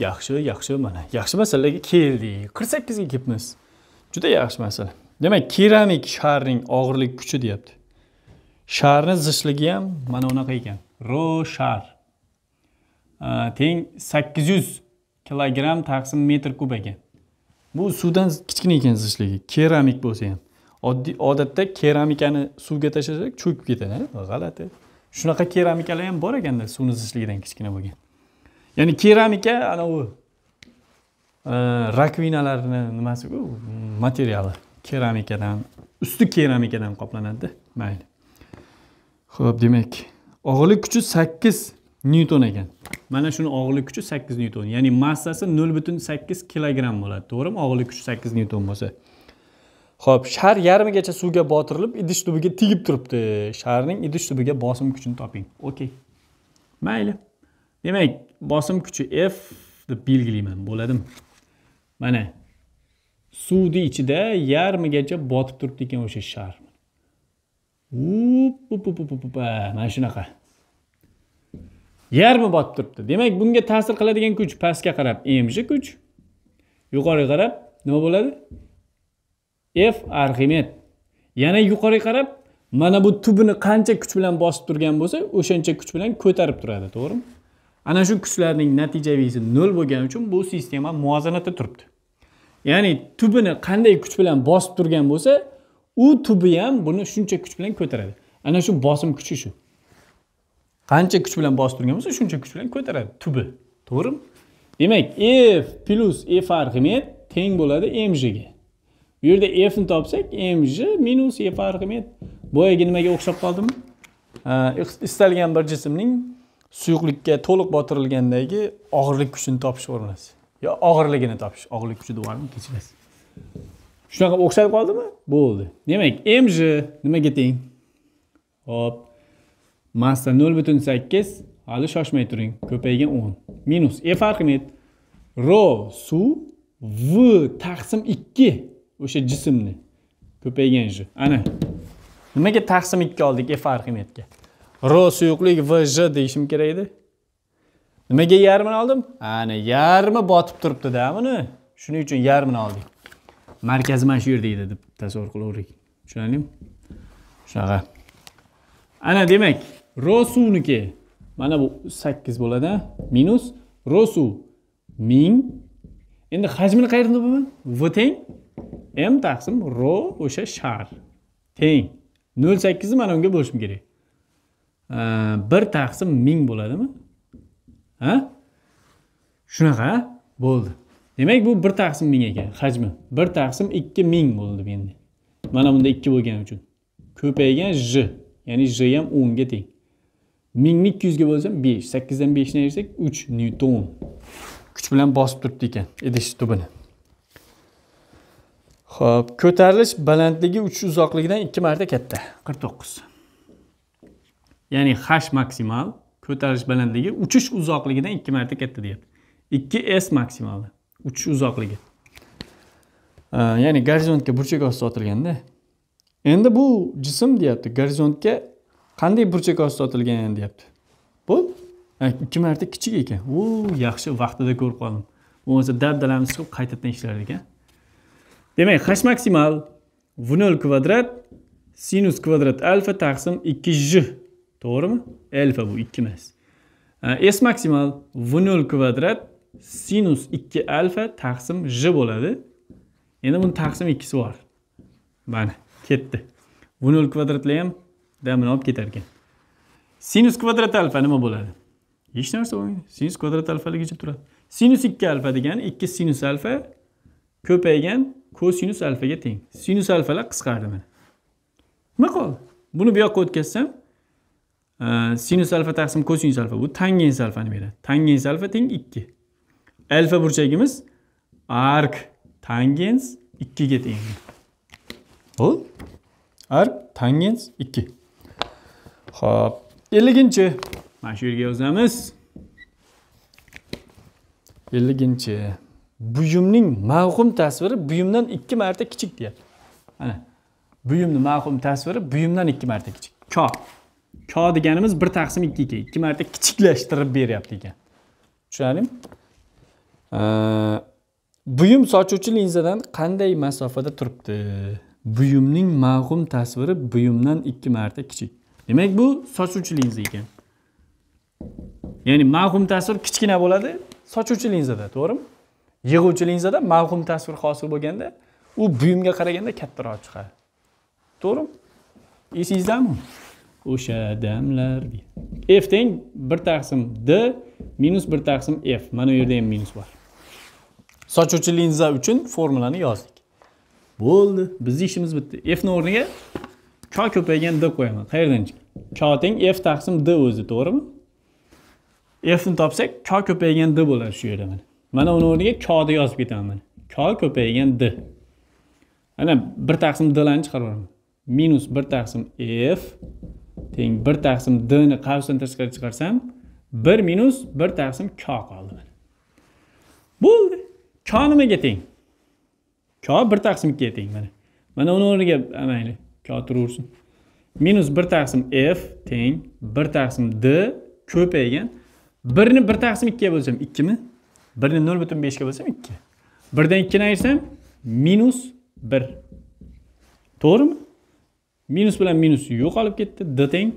yaxshi yaxshi mana yaxshi masalaga keldik 48 ga kelibmiz juda yaxshi masala demak keramik sharning og'irlik kuchi deyapti sharni zichligi ham mana unaqa ekan ro shar teng 800 kg taqsim metr kub ekan bu suvdan kichkina ekan zichligi keramik bo'lsa ham oddiy odatda keramikani suvga tashlasak cho'kib ketadi g'alati shunaqa keramikalar ham bor ekanda suvni zichligidan kichkina bo'lgan ya'ni keramika anavi e, rakvinalarni nimasiku materiali keramikadan usti keramikadan qoplanadida mayli ho'p demak og'irlik kuchi sakkiz nyuton ekan mana shuni og'irlik kuchi sakkiz nyuton ya'ni massasi nol butun sakkiz kilogramm bo'ladi to'g'rimi og'irlik kuchi sakkiz nyuton bo'lsa ho'p shar yarmigacha suvga botirilib idish tubiga tegib turibdi sharning idish tubiga bosim kuchini toping okey mayli demak bosim kuchi f deb belgilayman bo'ladimi mana suvni ichida yarmigacha botib turibdi ekan o'sha shar mana shunaqa yarmi botib turibdi demak bunga ta'sir qiladigan kuch pastga qarab mj kuch yuqoriga qarab nima bo'ladi f arximet yana yuqoriga qarab mana bu tubini qancha kuch bilan bosib turgan bo'lsa o'shancha kuch bilan ko'tarib turadi to'g'rimi ana shu kuchlarning natijaviysi nol bo'lgani uchun bu sistema muvozanatda turibdi ya'ni tubini qanday kuch bilan bosib turgan bo'lsa u tubi ham buni shuncha kuch bilan ko'taradi ana shu bosim kuchi shu qancha kuch bilan bosib turgan bo'lsa shuncha kuch bilan ko'taradi tubi to'g'rimi demak f plyus f arximet teng bo'ladi mjga bu yerda fni topsak mj minus e met boyagi nimaga o'xshab qoldimi istalgan bir jismning suyuqlikka to'liq botirilgandagi og'irlik kuchini topish o'rinasi yo og'irligini topish og'irlik kuchi devormi kechirasiz shunaqa o'xshab qoldimi bo'ldi demak mj nimaga teng hop massa nol butun sakkiz hali shoshmay turing ko'paygan o'n minus e met rho suv v taqsim ikki o'sha jismni ko'paygan же ana nimaga taqsim ikki oldik e f arximetga r suyuqlik vj deyishim kerak edi nimaga yarmini oldim ana yarmi botib turibdida buni shuning uchun yarmini oldik markazi mana shu yerda edi deb tasavvur qilaverik tushunarlimi shunaqa ana demak ro suvniki mana bu sakkiz bo'ladi minus ro suv ming endi hajmini qayerdan topaman v teng m taqsim ro o'sha shar teng nol sakkizni mana bunga bo'lishim kerak bir taqsim ming bo'ladimi ha shunaqa bo'ldi demak bu bir taqsim ming ekan hajmi bir taqsim ikki ming bo'ldi menda mana bunda ikki bo'lgani uchun ko'paygan j ya'ni j ham o'nga teng mingni ikki yuzga bo'lsam besh sakkizdan beshni ayirsak uch nyuton kuch bilan bosib turibdi ekan idish tubini Xo'p, ko'tarilish balandligi uch uzoqligidan ikki marta katta 49. ya'ni h maksimal ko'tarilish balandligi uchish uzoqligidan ikki marta katta deyapti 2 s maksimal uchish uzoqligi ya'ni gorizontga burchak osti otilganda endi bu jism deyapti gorizontga qanday burchak osti otilgan deyapti Bu e, ikki marta kichik ekan u yaxshi vaqtida ko'rib qoldim bo'lmasa dabdalamiz chiqib qaytadan ishlar ekan Demek x maksimal v0 kvadrat sinus kvadrat alfa taksim 2j. Doğru mu? Alfa bu 2 mes. S maksimal v0 kvadrat sinus 2 alfa taksim j boladı. Yine bunun taksim 2'si var. Bana ketti. V0 kvadratlayam. Demin alıp giderken. Sinus kvadrat alfa ne mi boladı? Hiç neresi o? Sinus kvadrat alfa ile geçip duradı. Sinus 2 alfa degen 2 sinus alfa köpeygen 2. kosinus alfaga teng sinus alfalar qisqardi mana nima qoldi buni bu yoqqa o'tkazsam e, sinus alfa taqsim kosinus alfa bu tangens alfani beradi tangens alfa teng ikki alfa burchagimiz ark tangens ikkiga teng bo'ldi ark tangens ikki ho'p elliginchi mana shu yerga yozamiz elliginchi buyumning mavhum tasviri buyumdan ikki marta kichik deyapti mana buyumni mavhum tasviri buyumdan ikki marta kichik ko ko deganimiz bir taqsim ikki ikki ikki marta kichiklashtirib beryapti ekan tushunarlimi buyum sochuvchi linzadan qanday masofada turibdi buyumning mavhum tasviri buyumdan ikki marta kichik demak bu sochuvchi linza ekan ya'ni mavhum tasvir kichkina bo'ladi sochuvchi linzada to'g'rimi yig'uvchiligingizda mavhum tasvir hosil bo'lganda u buyumga qaraganda kattaroq chiqadi to'g'rimi esingizdami o'sha damlar f teng bir taqsim d minus bir taqsim f mana u yerda ham minus bor sochuvchi linza uchun formulani yozdik bo'ldi bizni ishimiz bitdi fni o'rniga ko ko'paygan d qo'yaman qayerdan chiqdi ko teng f taqsim d o'zi to'g'rimi fni topsak ko ko'paygan d bo'ladi shu yerda mana mana uni o'rniga koni yozib ketaman ko ko'paygan d ana bir taqsim dlarni chiqarib yuboraman minus bir taqsim f teng bir taqsim dni qavsdan tashqari chiqarsam bir minus bir taqsim ko qoldi mana bo'ldi ko nimaga teng ko bir taqsim ikkiga teng mana mana uni o'rniga mayli ko turaversin minus bir taqsim f teng bir taqsim d ko'paygan birni bir taqsim ikkiga bo'lsam ikkimi birni nol butun beshga bo'lsam ikki birdan ikkini ayirsam minus bir to'g'rimi minus bilan minus yo'qolib ketdi d teng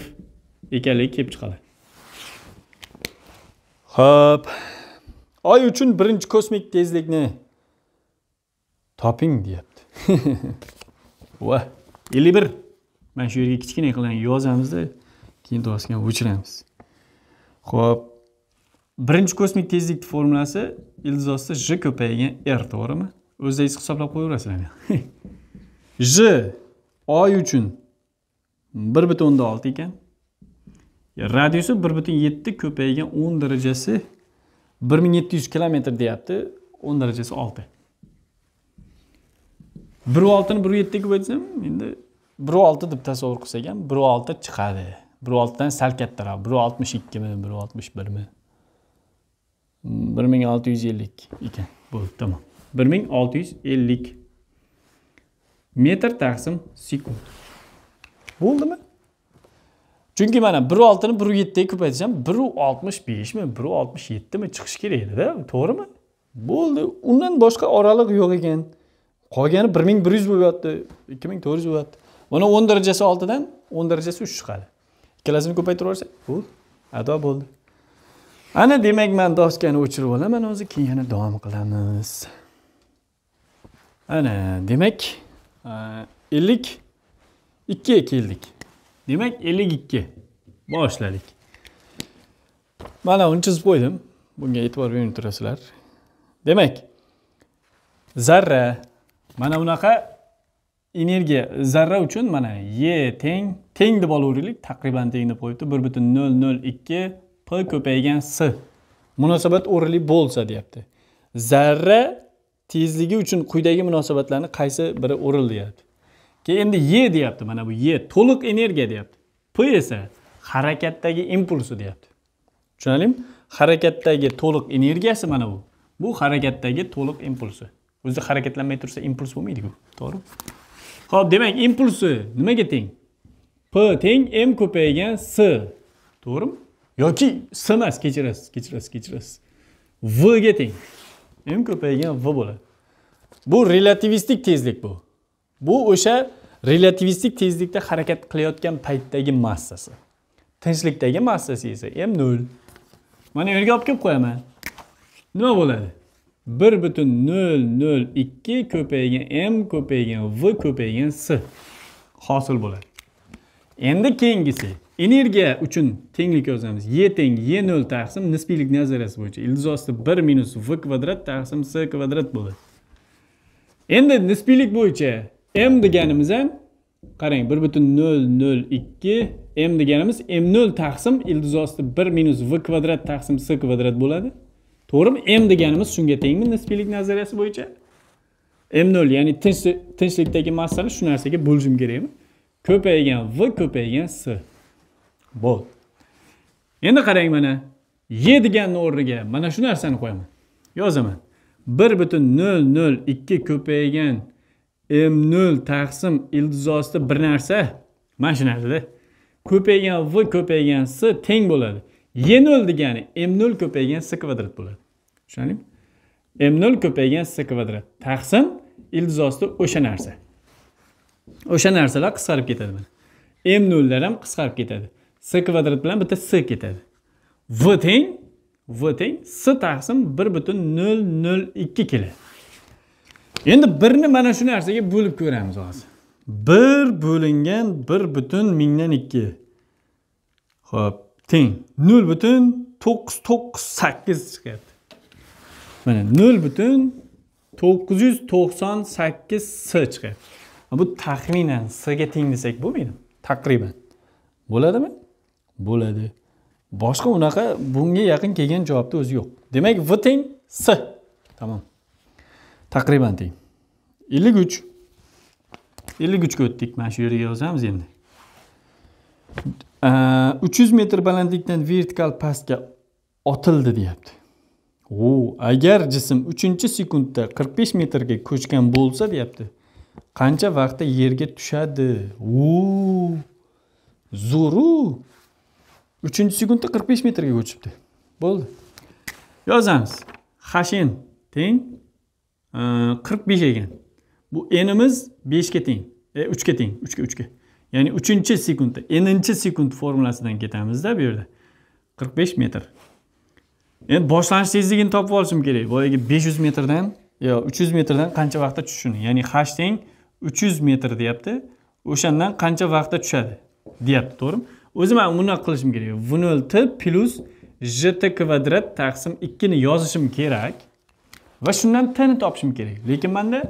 f ekanligi kelib chiqadi ho'p oy uchun birinchi kosmik tezlikni toping deyapti va ellik bir mana shu yerga kichkina qilib yozamizda keyin tug'asiga o'chiramiz ho'p birinchi kosmik tezlik formulasi ildiz ostida j ko'paygan r to'g'rimi o'zingiz hisoblab qo'yaverasizlar j oy uchun bir butun olti ekan radiusi bir butun yetti ko'paygan o'n darajasi bir ming yetti yuz kilometr deyapti o'n darajasi olti biru oltini biru yettiga bo'lsam endi biru olti deb tasavvur qilsak ham biru olti chiqadi biru oltidan sal kattaroq biru oltmish ikkimi biru oltmish birmi bir ming ellik ekan bo'ldi tamam. bir ming ellik metr taqsim sekund bo'ldimi chunki mana bir ni bir ga ko'paytirsam bir mi, 1.67 bir chiqish yettimi chiqishi kerak edida to'g'rimi bo'ldi undan boshqa oraliq yo'q ekan qolgani bir ming bir yuz bo'lyapti ikki ming bo'lyapti mana o'n darajasi dan o'n darajasi 3 chiqadi ikkalasini ko'paytirib yuborsak bu ado bo'ldi ana demak man doskani o'chirib olaman o'zi keyin yana davom qilamiz ana demak ellik ikkiga keldik demak ellik ikki boshladik mana uni chizib qo'ydim bunga e'tibor berib turasizlar demak zarra mana unaqa energiya zarra uchun mana e teng teng deb olaveraylik taqriban teng deb qo'yibdi bir butun nol nol ikki p ko'paygan s munosabat o'rinli bo'lsa deyapti zarra tezligi uchun quyidagi munosabatlarni qaysi biri o'rinli deyapti keyin endi y deyapti mana bu y to'liq energiya deyapti p esa harakatdagi impulsi deyapti tushunarlimi harakatdagi to'liq energiyasi mana bu bu harakatdagi to'liq impulsi o'zi harakatlanmay tursa impuls bo'lmaydiku to'g'rimi ho'p demak impulsi nimaga teng p teng m ko'paygan s to'g'rimi yoki smas kechirasiz kechirasiz kechirasiz v ga teng m ko'paygan v bo'ladi bu relativistik tezlik bu bu o'sha relativistik tezlikda harakat qilayotgan paytdagi massasi tinchlikdagi massasi esa m nol mana bu yerga olib kelib qo'yaman nima bo'ladi bir butun nol nol ikki ko'paygan m ko'paygan v ko'paygan s hosil bo'ladi endi keyingisi energiya uchun tenglik yozamiz y teng y nol taqsim nisbiylik nazariyasi bo'yicha ildiz osti bir minus v kvadrat taqsim s kvadrat bo'ladi endi nisbiylik bo'yicha m deganimiz ham qarang bir butun nol nol ikki m deganimiz m nol taqsim ildiz osti bir minus v kvadrat taqsim s kvadrat bo'ladi to'g'rimi m deganimiz shunga tengmi nisbiylik nazariyasi bo'yicha m nol ya'ni tinchlikdagi massani shu narsaga bo'lishim kerakmi ko'paygan v ko'paygan s bo'l endi qarang mana ye deganni o'rniga mana shu narsani qo'yaman yozaman bir butun nol nol ikki ko'paygan m nol taqsim osti bir narsa mana shu narsada ko'paygan v ko'paygan s teng bo'ladi e nol degani m nol ko'paygan s kvadrat bo'ladi tushunarlimi m nol ko'paygan s kvadrat taqsim osti o'sha narsa o'sha narsalar qisqarib ketadi mana m nollar ham qisqarib ketadi s kvadrat bilan bitta s ketadi v teng v teng s taqsim bir butun nol nol ikki keladi endi birni mana shu narsaga bo'lib ko'ramiz hozir bir bo'lingan bir butun mingdan ikki ho'p teng nol butun to'qqiz to'qqiz sakkiz chiqadi mana nol butun to'qqiz yuz to'qson sakkiz s chiqadi bu taxminan s ga teng desak bo'lmaydimi taqriban bo'ladimi bo'ladi boshqa unaqa bunga yaqin kelgan javobni o'zi yo'q demak v teng s tamom taqriban teng ellik uch ellik uchga o'tdik mana shu yerga yozamiz endi uch yuz metr balandlikdan vertikal pastga otildi deyapti u agar jism uchinchi sekundda qirq besh metrga ko'chgan bo'lsa deyapti qancha vaqtda yerga tushadi u zo'ru uchinchi sekundda qirq besh metrga ko'chibdi bo'ldi yozamiz hashin teng e, qirq besh ekan bu nimiz beshga teng e, uchga teng uchga uchga ya'ni uchinchi sekundda n-chi sekund formulasidan ketamizda bu yerda qirq besh metr endi boshlanish tezligini topib olishim kerak boyagi besh yuz metrdan yo uch yuz metrdan qancha vaqtda tushishini ya'ni h teng uch yuz metr deyapti o'shandan qancha vaqtda tushadi deyapti to'g'rimi o'zi man bunaqa qilishim kerak t plyus jt kvadrat taqsim ikkini yozishim kerak va shundan tni topishim kerak lekin manda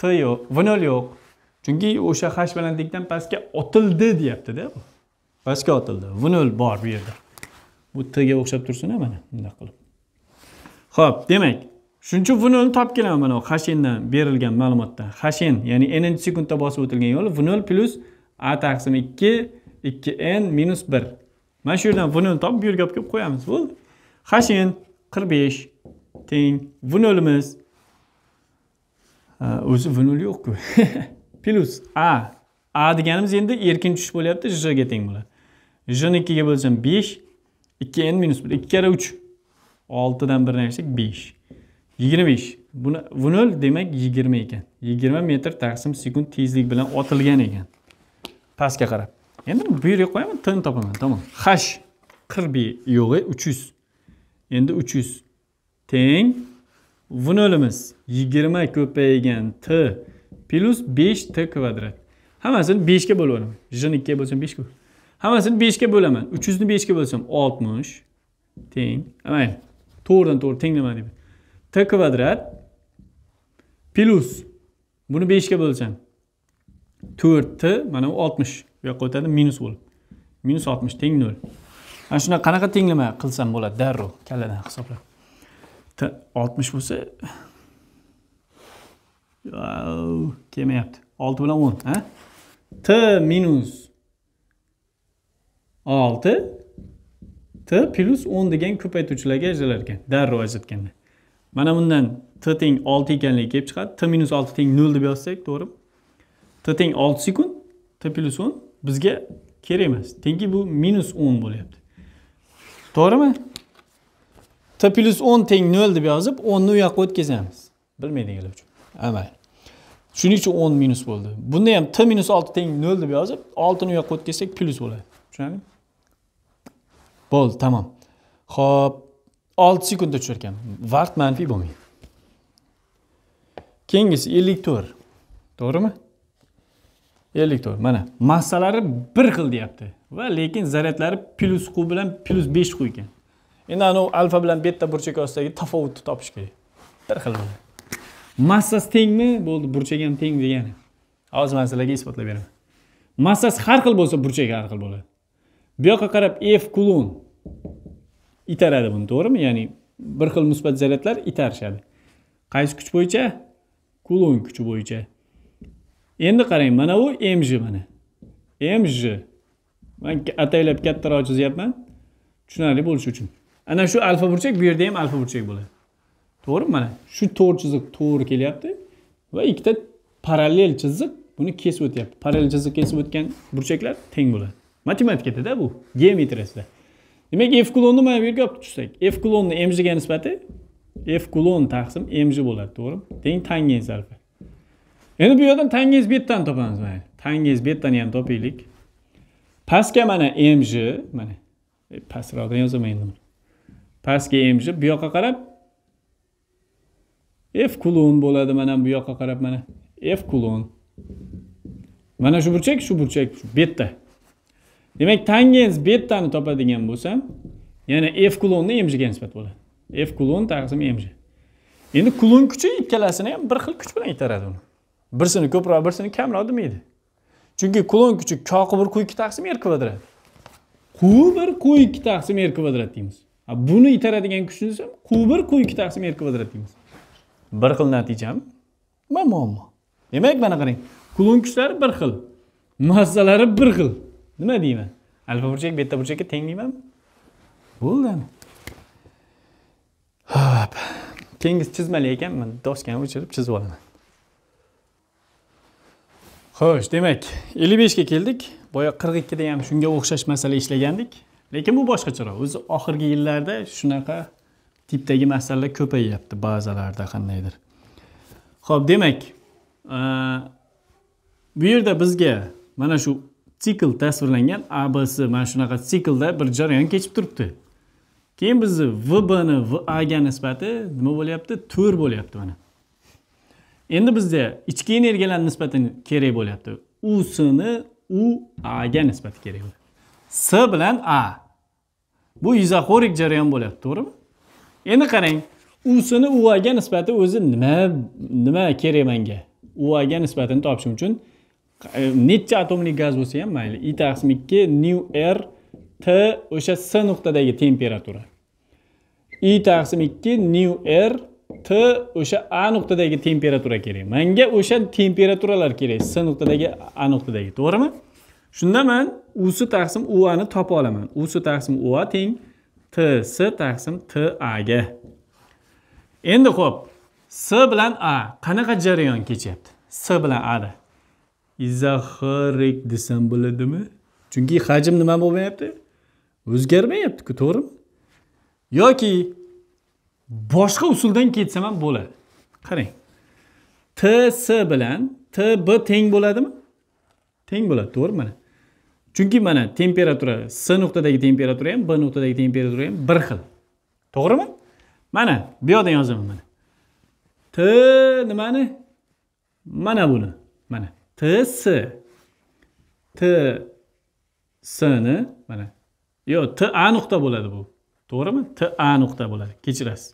t yo'q v v0 yo'q chunki o'sha hash balandlikdan pastga otildi deyaptida bu pastga otildi v V0 bor bu yerda bu tga o'xshab tursin mana bunday qilib ho'p demak shuncha ni topib kelaman mana hashendan berilgan ma'lumotdan hashen ya'ni n sekundda bosib o'tilgan yo'l v plyus a taqsim ikki ikki n minus bir mana shu yerdan v nolni topib bu yerga olib kelib qo'yamiz bo'ldi h n qirq besh teng v nolimiz o'zi v nol yo'qku plyus a a deganimiz endi erkin tushish bo'lyapti jga teng bo'ladi jni ikkiga bo'lsam besh ikki n minus bir ikki karra uch oltidan birini aytsak besh yigirma besh buni v nol demak yigirma ekan yigirma metr taqsim sekund tezlik bilan otilgan ekan pastga qarab endi bu yerga qo'yaman tni topaman tamom hash qirq yo'g'i uch yuz endi uch yuz teng v o'limiz yigirma ko'paygan t plyus besh t kvadrat hammasini beshga bo'lib olaman jn ikkiga bo'lsam beshku hammasini beshga bo'laman uch yuzni beshga bo'lsam oltmish teng mayli to'g'ridan to'g'ri tenglama deyman t kvadrat plyus buni beshga bo'lsam to'rt t mana bu oltmish yoqqa o'tadi minus bo'lib minus oltmish teng nol ana shunaqa qanaqa tenglama qilsam bo'ladi darrov kalladan hisoblab oltmish bo'lsa kelmayapti olti bilan o'n a t minus olti t plyus o'n degan ko'paytuvchilarga ajralar ekan darrov ajratganda mana bundan t teng olti ekanligi kelib chiqadi t minus olti teng nol deb yozsak to'g'rimi t teng olti sekund t plyus o'n bizga kerak emas tengi bu minus o'n bo'lyapti to'g'rimi t plyus o'n teng nol deb yozib o'nni u yoqqa o'tkazamiz bilmaydiganlar uchun amal shuning uchun o'n minus bo'ldi bunda ham t minus olti teng nol deb yozib oltini u yoqqa o'tkazsak plyus bo'ladi tushunarlimi bo'ldi tamom ho'p olti sekundda tushirkan vaqt manfiy bo'lmaydi keyingisi ellik to'rt to'g'rimi ellik to'rt mana massalari bir xil deyapti va lekin zaryadlari plyus q bilan plyus besh q ekan endi anavi alfa bilan betta burchak orasidagi tafovutni topish kerak bir xil massasi tengmi bo'ldi burchagi ham teng degani hozir man sizlarga isbotlab beraman massasi har xil bo'lsa burchagi har xil bo'ladi bu yoqqa qarab f kulon itaradi buni to'g'rimi ya'ni bir xil musbat zaryadlar itarishadi qaysi kuch bo'yicha kulon kuchi bo'yicha endi qarang mana u mj mana mj man ataylab kattaroq chizyapman tushunarli bo'lishi uchun ana shu alfa burchak bu yerda ham alfa burchak bo'ladi to'g'rimi mana shu to'g'ri chiziq to'g'ri kelyapti va ikkita parallel chiziq buni kesib o'tyapti parallel chiziq kesib o'tgan burchaklar teng bo'ladi matematikadada bu geometriyasida demak f klonni mana bu yerga olib tushsak f klonni mjga nisbati f klon taqsim mj bo'ladi to'g'rimi teng tangens alfa endi bu yerdan tangiz betdan topamiz mayli tangiz betdan ham topaylik pastga mana mj mana e, pastroqdan yozaman endi pastga mj bu yoqqa qarab f kulon bo'ladi mana bu yoqqa qarab mana f kulon mana shu burchak shu burchak betta demak tangens bettani topadigan bo'lsam yana f kulonni mjga nisbat bo'ladi f kulon taqsim mj endi kulon kuchi ikkalasini ham bir xil kuch bilan itaradi uni birsini ko'proq birsini kamroq demaydi chunki kulon kuchi koki bir q ikki taqsim r er kvadrat q bir q ikki taqsim r er kvadrat deymiz buni itaradigan kuchni desam q bir q ikki taqsim r er kvadrat deymiz bir xil natijami nima muammo demak mana qarang kulon kuchlari bir xil massalari bir xil nima deyman alfa burchak beta burchakka teng deymanmi bo'ldimi ho'p keyingi chizmali ekanman doskani o'chirib chizib olaman xo'sh demak 55 ga keldik boya 42 da ham shunga o'xshash masala ishlagandik lekin bu boshqacharoq o'zi oxirgi yillarda shunaqa tipdagi masalalar ko'payyapti ba'zalarda qandaydir Xo'p, demak bu yerda bizga mana shu sikl tasvirlangan abs mana shunaqa siklda bir jarayon kechib turibdi keyin bizni vbni ga nisbati nima bo'lyapti 4 bo'lyapti mana endi bizda ichki energiyalar nisbati kerak bo'lyapti u sni u aga nisbati kerak bo'ladi s bilan a bu izoxorik jarayon bo'lyapti to'g'rimi endi qarang u sni u aga nisbati o'zi nima nima kerak manga u aga nisbatini topishim uchun nechta atomli gaz bo'lsa ham mayli i taqsim ikki nu r t o'sha s nuqtadagi temperatura i taqsim ikki nu r t o'sha a nuqtadagi temperatura kerak manga o'sha temperaturalar kerak s nuqtadagi a nuqtadagi to'g'rimi shunda man s taqsim ani topa olaman s taqsim ua teng s taqsim taga endi xo'p s bilan a qanaqa jarayon kechyapti s bilan ada izoxorik desam bo'ladimi chunki hajm nima bo'lmayapti o'zgarmayaptiku to'g'rimi yoki boshqa usuldan ketsam ham bo'ladi qarang ts bilan tb teng bo'ladimi teng bo'ladi to'g'ri mana chunki mana temperatura s nuqtadagi temperatura ham b nuqtadagi temperatura ham bir xil to'g'rimi mana bu yoqdan yozaman mana t nimani mana buni mana ts t sni mana yo'q ta nuqta bo'ladi bu to'g'rimi ta nuqta bo'ladi kechirasiz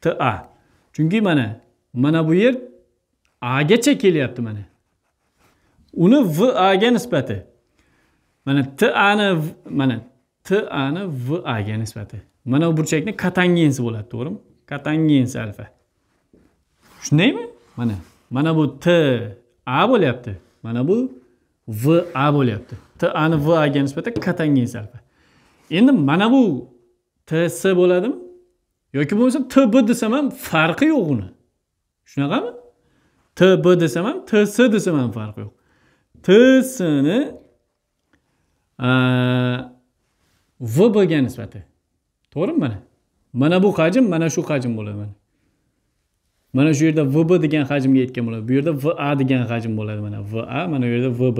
ta chunki mana mana bu yer agacha kelyapti mana uni ga nisbati mana ni mana tani ga nisbati mana bu burchakni katangens bo'ladi to'g'rimi katangens alfa shundaymi mana mana bu t a bo'lyapti mana bu v a bo'lyapti t ani v a ga nisbatan katangens alfa endi mana bu t s bo'ladimi yoki bo'lmasam tb desam ham farqi yo'q uni shunaqami tb desam ham ts desam ham farqi yo'q tsni vbga nisbati to'g'rimi mana mana bu hajm mana shu hajm bo'ladi mana mana shu yerda vb degan hajmga yetgan bo'ladi bu yerda va degan hajm bo'ladi mana va mana bu yerda vb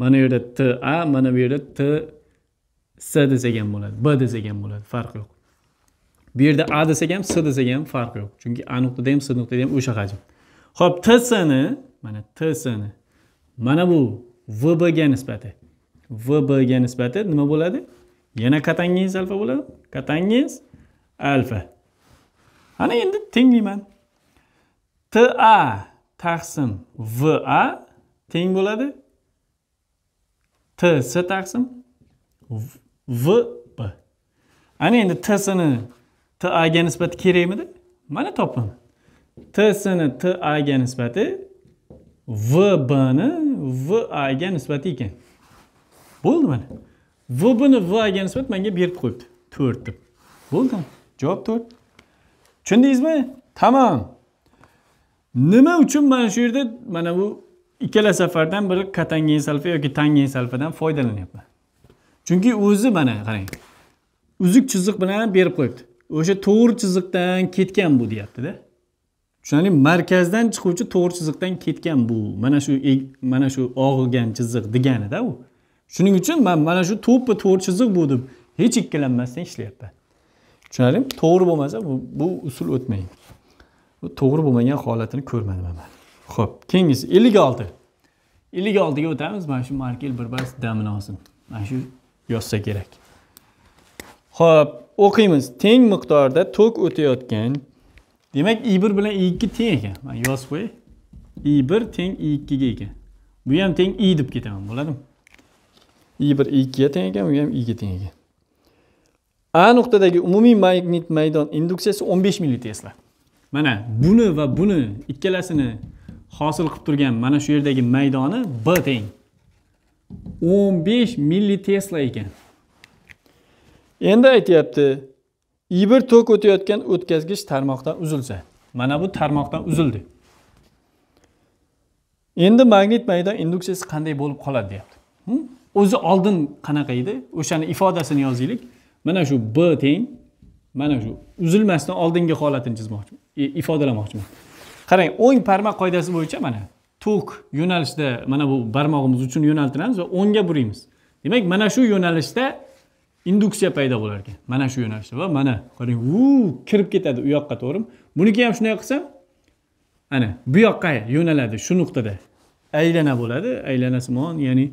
mana bu yerda ta mana bu yerda ts desak ham bo'ladi b desak ham bo'ladi farqi yo'q bu yerda a desak ham s desak ham farqi yo'q chunki a nuqtada ham s nuqtada ham o'sha hajm ho'p tsni mana tsni mana bu ga nisbati ga nisbati nima bo'ladi yana kotangiz alfa bo'ladi kotangiz alfa ana endi tenglayman ta taqsim va teng bo'ladi ts taqsim vb ana endi tsni ga nisbati kerakmidi mana topdim a ga nisbati ni a ga nisbati ekan bo'ldi mana v a ga nisbat menga berib qo'yibdi to'rt deb bo'ldi javob to'rt tushundingizmi tamom nima uchun mana shu yerda mana bu ikkala safardan biri katangen salfa yoki tangen salfadan foydalanyapman chunki o'zi mana qarang uzuk chiziq bilan berib qo'yibdi o'sha to'g'ri chiziqdan ketgan bu deyaptida tushunarli markazdan chiquvchi to'g'ri chiziqdan ketgan bu mana shu e, mana shu og'ilgan chiziq deganida u shuning uchun man mana shu to'ppa to'g'ri chiziq bu deb hech ikkilanmasdan ishlayapman tushunarlimi to'g'ri bo'lmasa bu, bu usul o'tmaydi bu to'g'ri bo'lmagan holatini ko'rmadim man ho'p keyingisi ellik olti ellik oltiga o'tamiz mana shu markel birpas damini olsin mana shu yozsa kerak ho'p o'qiymiz teng miqdorda tok o'tayotgan demak i1 bilan i2 teng ekan mana yozib qo'yay i1 teng i2 ga ekan bu ham teng i deb ketaman bo'ladimi i1 i2 ga teng ekan bu ham i ga teng ekan a nuqtadagi umumiy magnit maydon induksiyasi 15 milli tesla mana buni va buni ikkalasini hosil qilib turgan mana shu yerdagi maydoni b teng 15 milli tesla ekan endi aytyapti i bir tok o'tayotgan o'tkazgich tarmoqdan uzilsa mana bu tarmoqdan uzildi endi magnit maydon induksiyasi qanday bo'lib qoladi deyapti hm? o'zi oldin qanaqa edi o'shani ifodasini yozaylik mana shu b teng mana shu uzilmasdan oldingi holatini chizmoqchi ifodalamoqchiman qarang o'ng barmoq qoidasi bo'yicha mana tok yo'nalishda mana bu barmog'imiz uchun yo'naltiramiz va o'ngga buraymiz demak mana shu yo'nalishda induksiya paydo bo'lar ekan mana shu yo'nalishda va mana qarang u kirib ketadi u yoqqa to'g'rimi buniki ham shunday qilsa ana bu yoqqa yo'naladi shu nuqtada aylana bo'ladi aylanasimon ya'ni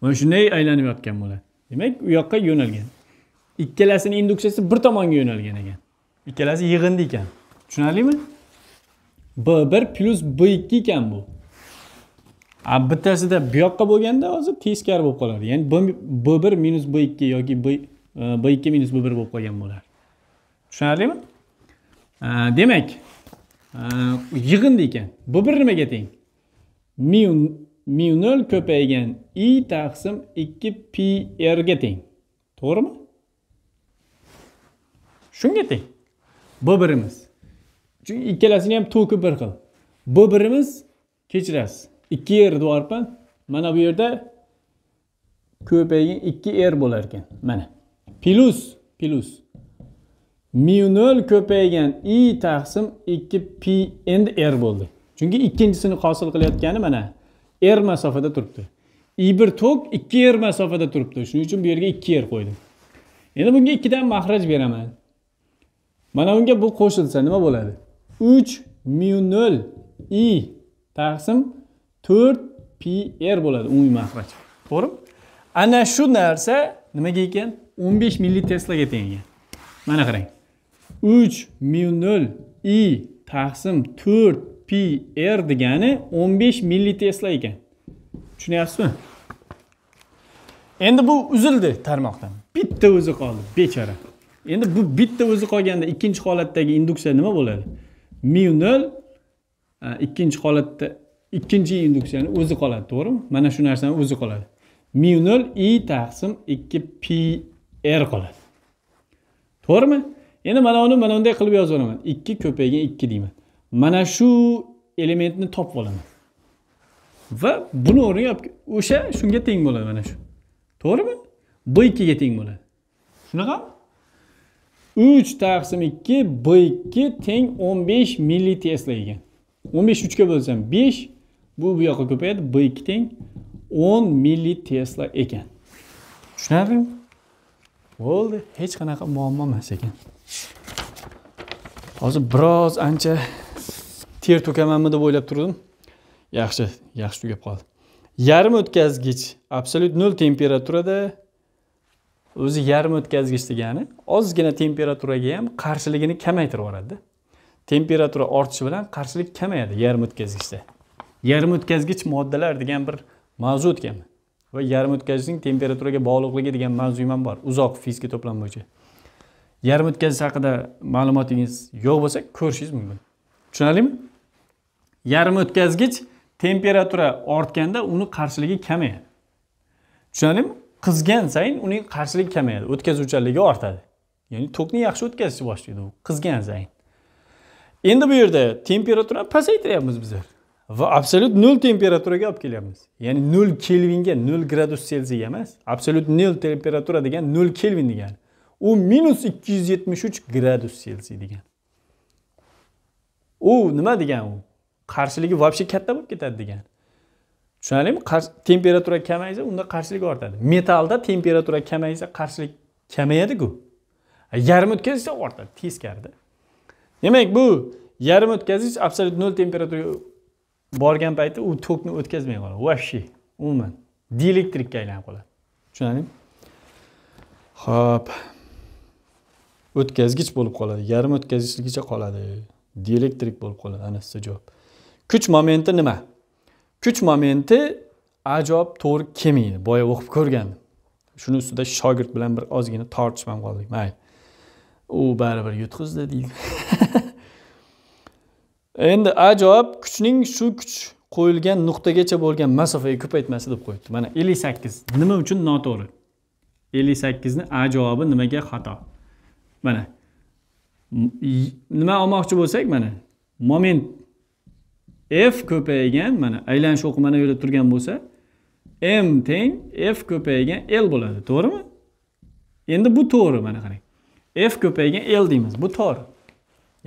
mana shunday aylanib yotgan bo'ladi demak u yoqqa yo'nalgan ikkalasini induksiyasi bir tomonga yo'nalgan ekan ikkalasi yig'indi ekan tushunarlimi b bir plyus b ikki ekan bu bittasida bu yoqqa bo'lganda hozir teskari bo'lib qoladi ya'ni b bir minus b ikki yoki e, b ikki minus b bir bo'lib qolgan bo'ladi tushunarlimi e, demak e, yig'indi ekan bu bir nimaga teng miu miu nol ko'paygan i taqsim ikki pi rga teng to'g'rimi shunga teng b birimiz chunki ikkalasini ham to'ki bir xil b birimiz kechirasiz ikki er deyapman mana bu yerda ko'paygan ikki r er bo'lar ekan mana plyus plyus mu nol ko'paygan i taqsim ikki pi endi er bo'ldi chunki ikkinchisini hosil qilayotgani mana r er masofada turibdi i bir tok ikki r er masofada turibdi shuning uchun bu yerga ikki r qo'ydim endi bunga ikkidan mahraj beraman mana bunga bu qo'shilsa nima bo'ladi uch mu nol i taqsim to'rt pi r bo'ladi umumiy maxraj to'g'rimi ana shu narsa nimaga ekan o'n besh milli teslaga teng ekan mana qarang uch mu nol i taqsim to'rt pi r degani o'n besh milli tesla ekan tushunyapsizmi endi bu uzildi tarmoqdan bitta o'zi qoldi bechora endi bu bitta o'zi qolganda ikkinchi holatdagi induksiya nima bo'ladi mu nol e, ikkinchi holatda ikkinchi induksiyani o'zi qoladi to'g'rimi mana shu narsani o'zi qoladi mi nol i taqsim ikki pi r qoladi to'g'rimi endi mana uni mana bunday qilib yozib olaman ikki ko'paygan ikki deyman mana shu elementni topib olaman va buni o'rniga o'sha shunga teng bo'ladi mana shu to'g'rimi b ikkiga teng bo'ladi shunaqami uch taqsim ikki b ikki teng o'n besh milli tesla ekan o'n besh uchga bo'lsam besh bu bu yoqqa ko'payadi b ikki teng o'n milli tesla ekan tushunarlimi bo'ldi hech qanaqa muammo emas ekan hozir biroz ancha ter to'kamanmi deb o'ylab turdim yaxshi yaxshi tugab qoldi yarim o'tkazgich absolyut nol temperaturada o'zi yarim o'tkazgich degani ozgina temperaturaga ham qarshiligini kamaytirib yuboradida temperatura ortishi bilan qarshilik kamayadi yarim o'tkazgichda yarim o'tkazgich moddalar degan bir mavzu o'tgan va yarim o'tkazgichning temperaturaga bog'liqligi degan mavzu ham bor uzoq fizika to'plami bo'yicha yarim o'tkazgich haqida ma'lumotingiz yo'q bo'lsa ko'rishingiz mumkin tushunarlimi yarim o'tkazgich temperatura ortganda uni qarshiligi kamayadi tushunarlimi qizgan sayin uning qarshiligi kamayadi o'tkazuvchanligi ortadi ya'ni tokni yaxshi o'tkazishni boshlaydi u qizgan sayin endi bu yerda temperaturani pasaytiryapmiz bizlar va absolyut nol temperaturaga olib kelyapmiz ya'ni nol kelvinga nol gradus selsiy emas absolyut nol temperatura degan nol kelvin degani u minus ikki yuz yetmish uch gradus selsiy degan u nima degan u qarshiligi вообще katta bo'lib ketadi degan tushunarlimi temperatura kamaysa unda qarshilik ortadi metallda temperatura kamaysa qarshilik kamayadiku yarim o'tkazishda ortadi teskarida demak bu yarim o'tkazgich absolyut nol temperaturaga borgan payti u tokni o'tkazmay qoladi вообще umuman dielektrikka aylanib qoladi tushunarlimi ho'p o'tkazgich bo'lib qoladi yarim o'tkazgichligicha qoladi dielektrik bo'lib qoladi ana sizga javob kuch momenti nima kuch momenti ajoyib to'g'ri kelmaydi boya o'qib ko'rgandim shuni ustida shogird bilan bir ozgina tortishib ham qoldik mayli u baribir yutqizdi deydi endi ajoyib kuchning shu kuch qo'yilgan nuqtagacha bo'lgan masofaga ko'paytmasi deb qo'yibdi mana ellik sakkiz nima uchun noto'g'ri ellik sakkizni a javobi nimaga xato mana nima olmoqchi bo'lsak mana moment f ko'paygan mana aylanish o'qi bu yerda turgan bo'lsa m teng f ko'paygan l bo'ladi to'g'rimi endi bu to'g'ri mana qarang f ko'paygan l deymiz bu to'g'ri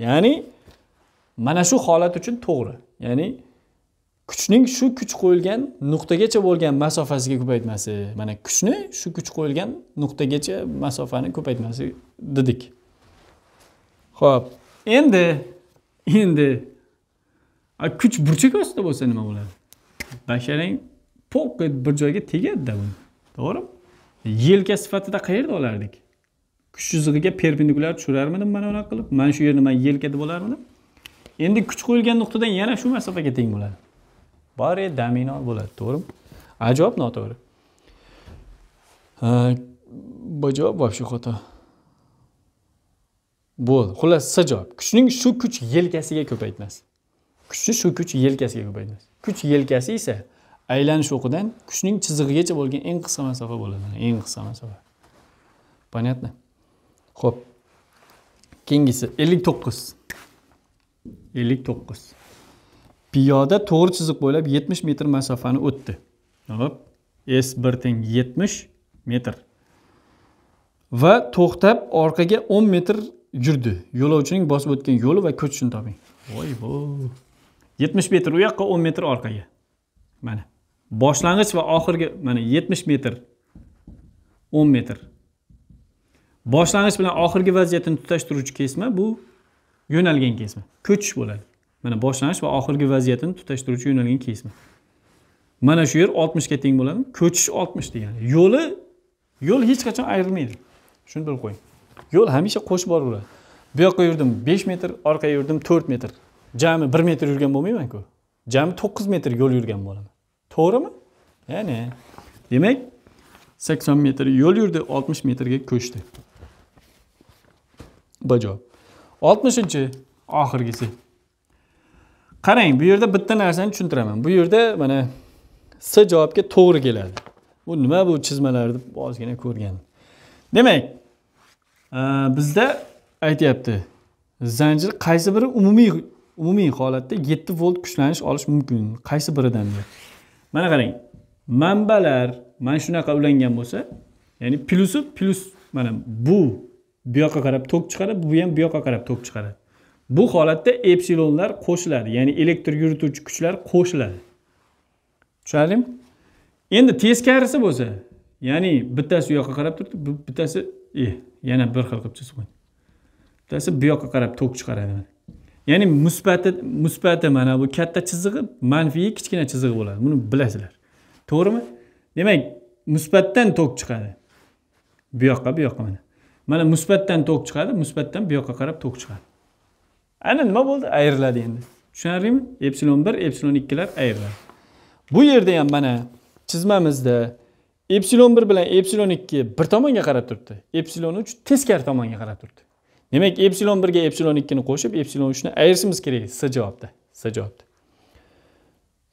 ya'ni mana shu holat uchun to'g'ri ya'ni kuchning shu kuch qo'yilgan nuqtagacha bo'lgan masofasiga ko'paytmasi mana kuchni shu kuch qo'yilgan nuqtagacha masofani ko'paytmasi dedik ho'p endi endi kuch burchak ostida bo'lsa nima bo'ladi basharang poq bir joyga tegadida bu to'g'rimi yelka sifatida qayerda olardik kuch chizig'iga perpendikulyar tushirarmidim mana unaqa qilib mana shu yerni man yelka deb olarmidim endi kuch qo'yilgan nuqtadan yana shu masofaga teng bo'ladi bari e, dominal bo'ladi to'g'rimi ajoyib noto'g'ri bu javob вообще xato bo'ldi xullas s javob kuchning shu kuch yelkasiga ko'paytmasi kuchni shu kuch yelkasiga ko'paytmasi kuch yelkasi esa aylanish o'qidan kuchning chizig'igacha bo'lgan eng qisqa masofa bo'ladi eng qisqa masofa понятно ho'p keyingisi ellik to'qqiz ellik to'qqiz piyoda to'g'ri chiziq bo'ylab yetmish metr masofani o'tdi hop s bir teng yetmish metr va to'xtab orqaga o'n metr yurdi yo'lovchining bosib o'tgan yo'li va ko'chishini toping voy bo yetmish metr u yoqqa o'n metr orqaga mana boshlang'ich va oxirgi mana yetmish metr o'n metr boshlang'ich bilan oxirgi vaziyatini tutashtiruvchi kesma bu yo'nalgan kesma ko'chish bo'ladi mana boshlanish va oxirgi vaziyatini tutashtiruvchi yo'nalgan kesma mana shu yer oltmishga teng bo'ladimi ko'chish oltmish degani yo'li yo'l hech qachon ayrilmaydi tushuntirib qo'ying yo'l hamisha qo'shib boraveradi bu yoqqa yurdim besh metr orqaga yurdim to'rt metr jami bir metr yurgan bo'lmaymanku jami to'qqiz metr yo'l yurgan bo'laman to'g'rimi ya'ni demak sakson metr yo'l yurdi oltmish metrga ko'chdi bajo oltmishinchi oxirgisi qarang bu yerda bitta narsani tushuntiraman bu yerda mana s javobga to'g'ri keladi bu nima bu chizmalar deb ozgina ko'rgan demak e, bizda aytyapti zanjir qaysi biri umumiy umumiy holatda yetti volt kuchlanish olish mumkin qaysi biridan deb mana qarang manbalar mana shunaqa ulangan bo'lsa ya'ni plyusi plyus mana bu bu yoqqa qarab tok chiqaradi bu ham bu yoqqa qarab tok chiqaradi bu holatda epsilonlar qo'shiladi ya'ni elektr yurituvchi kuchlar qo'shiladi tushunarlimi endi teskarisi bo'lsa ya'ni bittasi u yoqqa qarab turibdi bittasi e, yana bir xil qilib chizib qo'ying bittasi bu yoqqa qarab tok chiqaradi ya'ni musbati musbati mana bu katta chizig'i manfiyi kichkina chizig'i bo'ladi buni bilasizlar to'g'rimi demak musbatdan tok chiqadi bu yoqqa bu yoqqa mana mana musbatdan tok chiqadi musbatdan bu yoqqa qarab tok chiqadi ana nima bo'ldi ayriladi endi tushunarlimi epsilon bir epsilon ikkilar ayriladi bu yerda ham mana chizmamizda epsilon bir bilan epsilon ikki bir tomonga qarab turibdi epsilon uch teskari tomonga qarab turibdi demak epsilon birga epsilon ikkini qo'shib epsilon uchni ayirishimiz kerak s javobda s javobda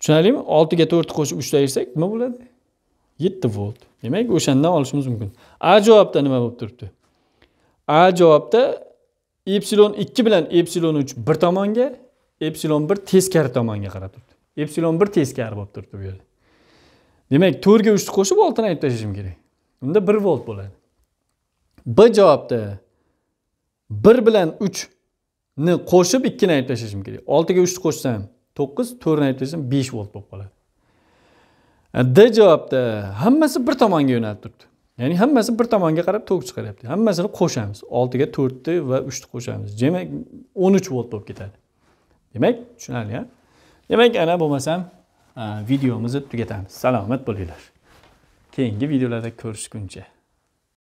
tushunarlimi oltiga to'rtni qo'shib uchni ayirsak nima bo'ladi yetti volt demak o'shandan olishimiz mumkin a javobda nima bo'lib turibdi a javobda epsilon 2 bilan epsilon 3 bir tomonga epsilon 1 teskari tomonga qarab durdu. epsilon 1 teskari bo'lib turibdi bu yerda demak 4 ga 3 ni qo'shib 6 ni aytib kerak unda 1 volt bo'ladi b javobda 1 bilan 3 ni qo'shib 2 ni aytib kerak 6 ga 3 ni qo'shsam 9 4 ni aytib 5 volt bo'lib qoladi d javobda hammasi bir tomonga yo'nalib turibdi ya'ni hammasi bir tomonga qarab tok chiqaryapti hammasini qo'shamiz oltiga to'rtni va uchni qo'shamiz demak o'n uch volt bo'lib ketadi demak tushunarli a demak ana bo'lmasam videomizni tugatamiz salomat bo'linglar keyingi videolarda ko'rishguncha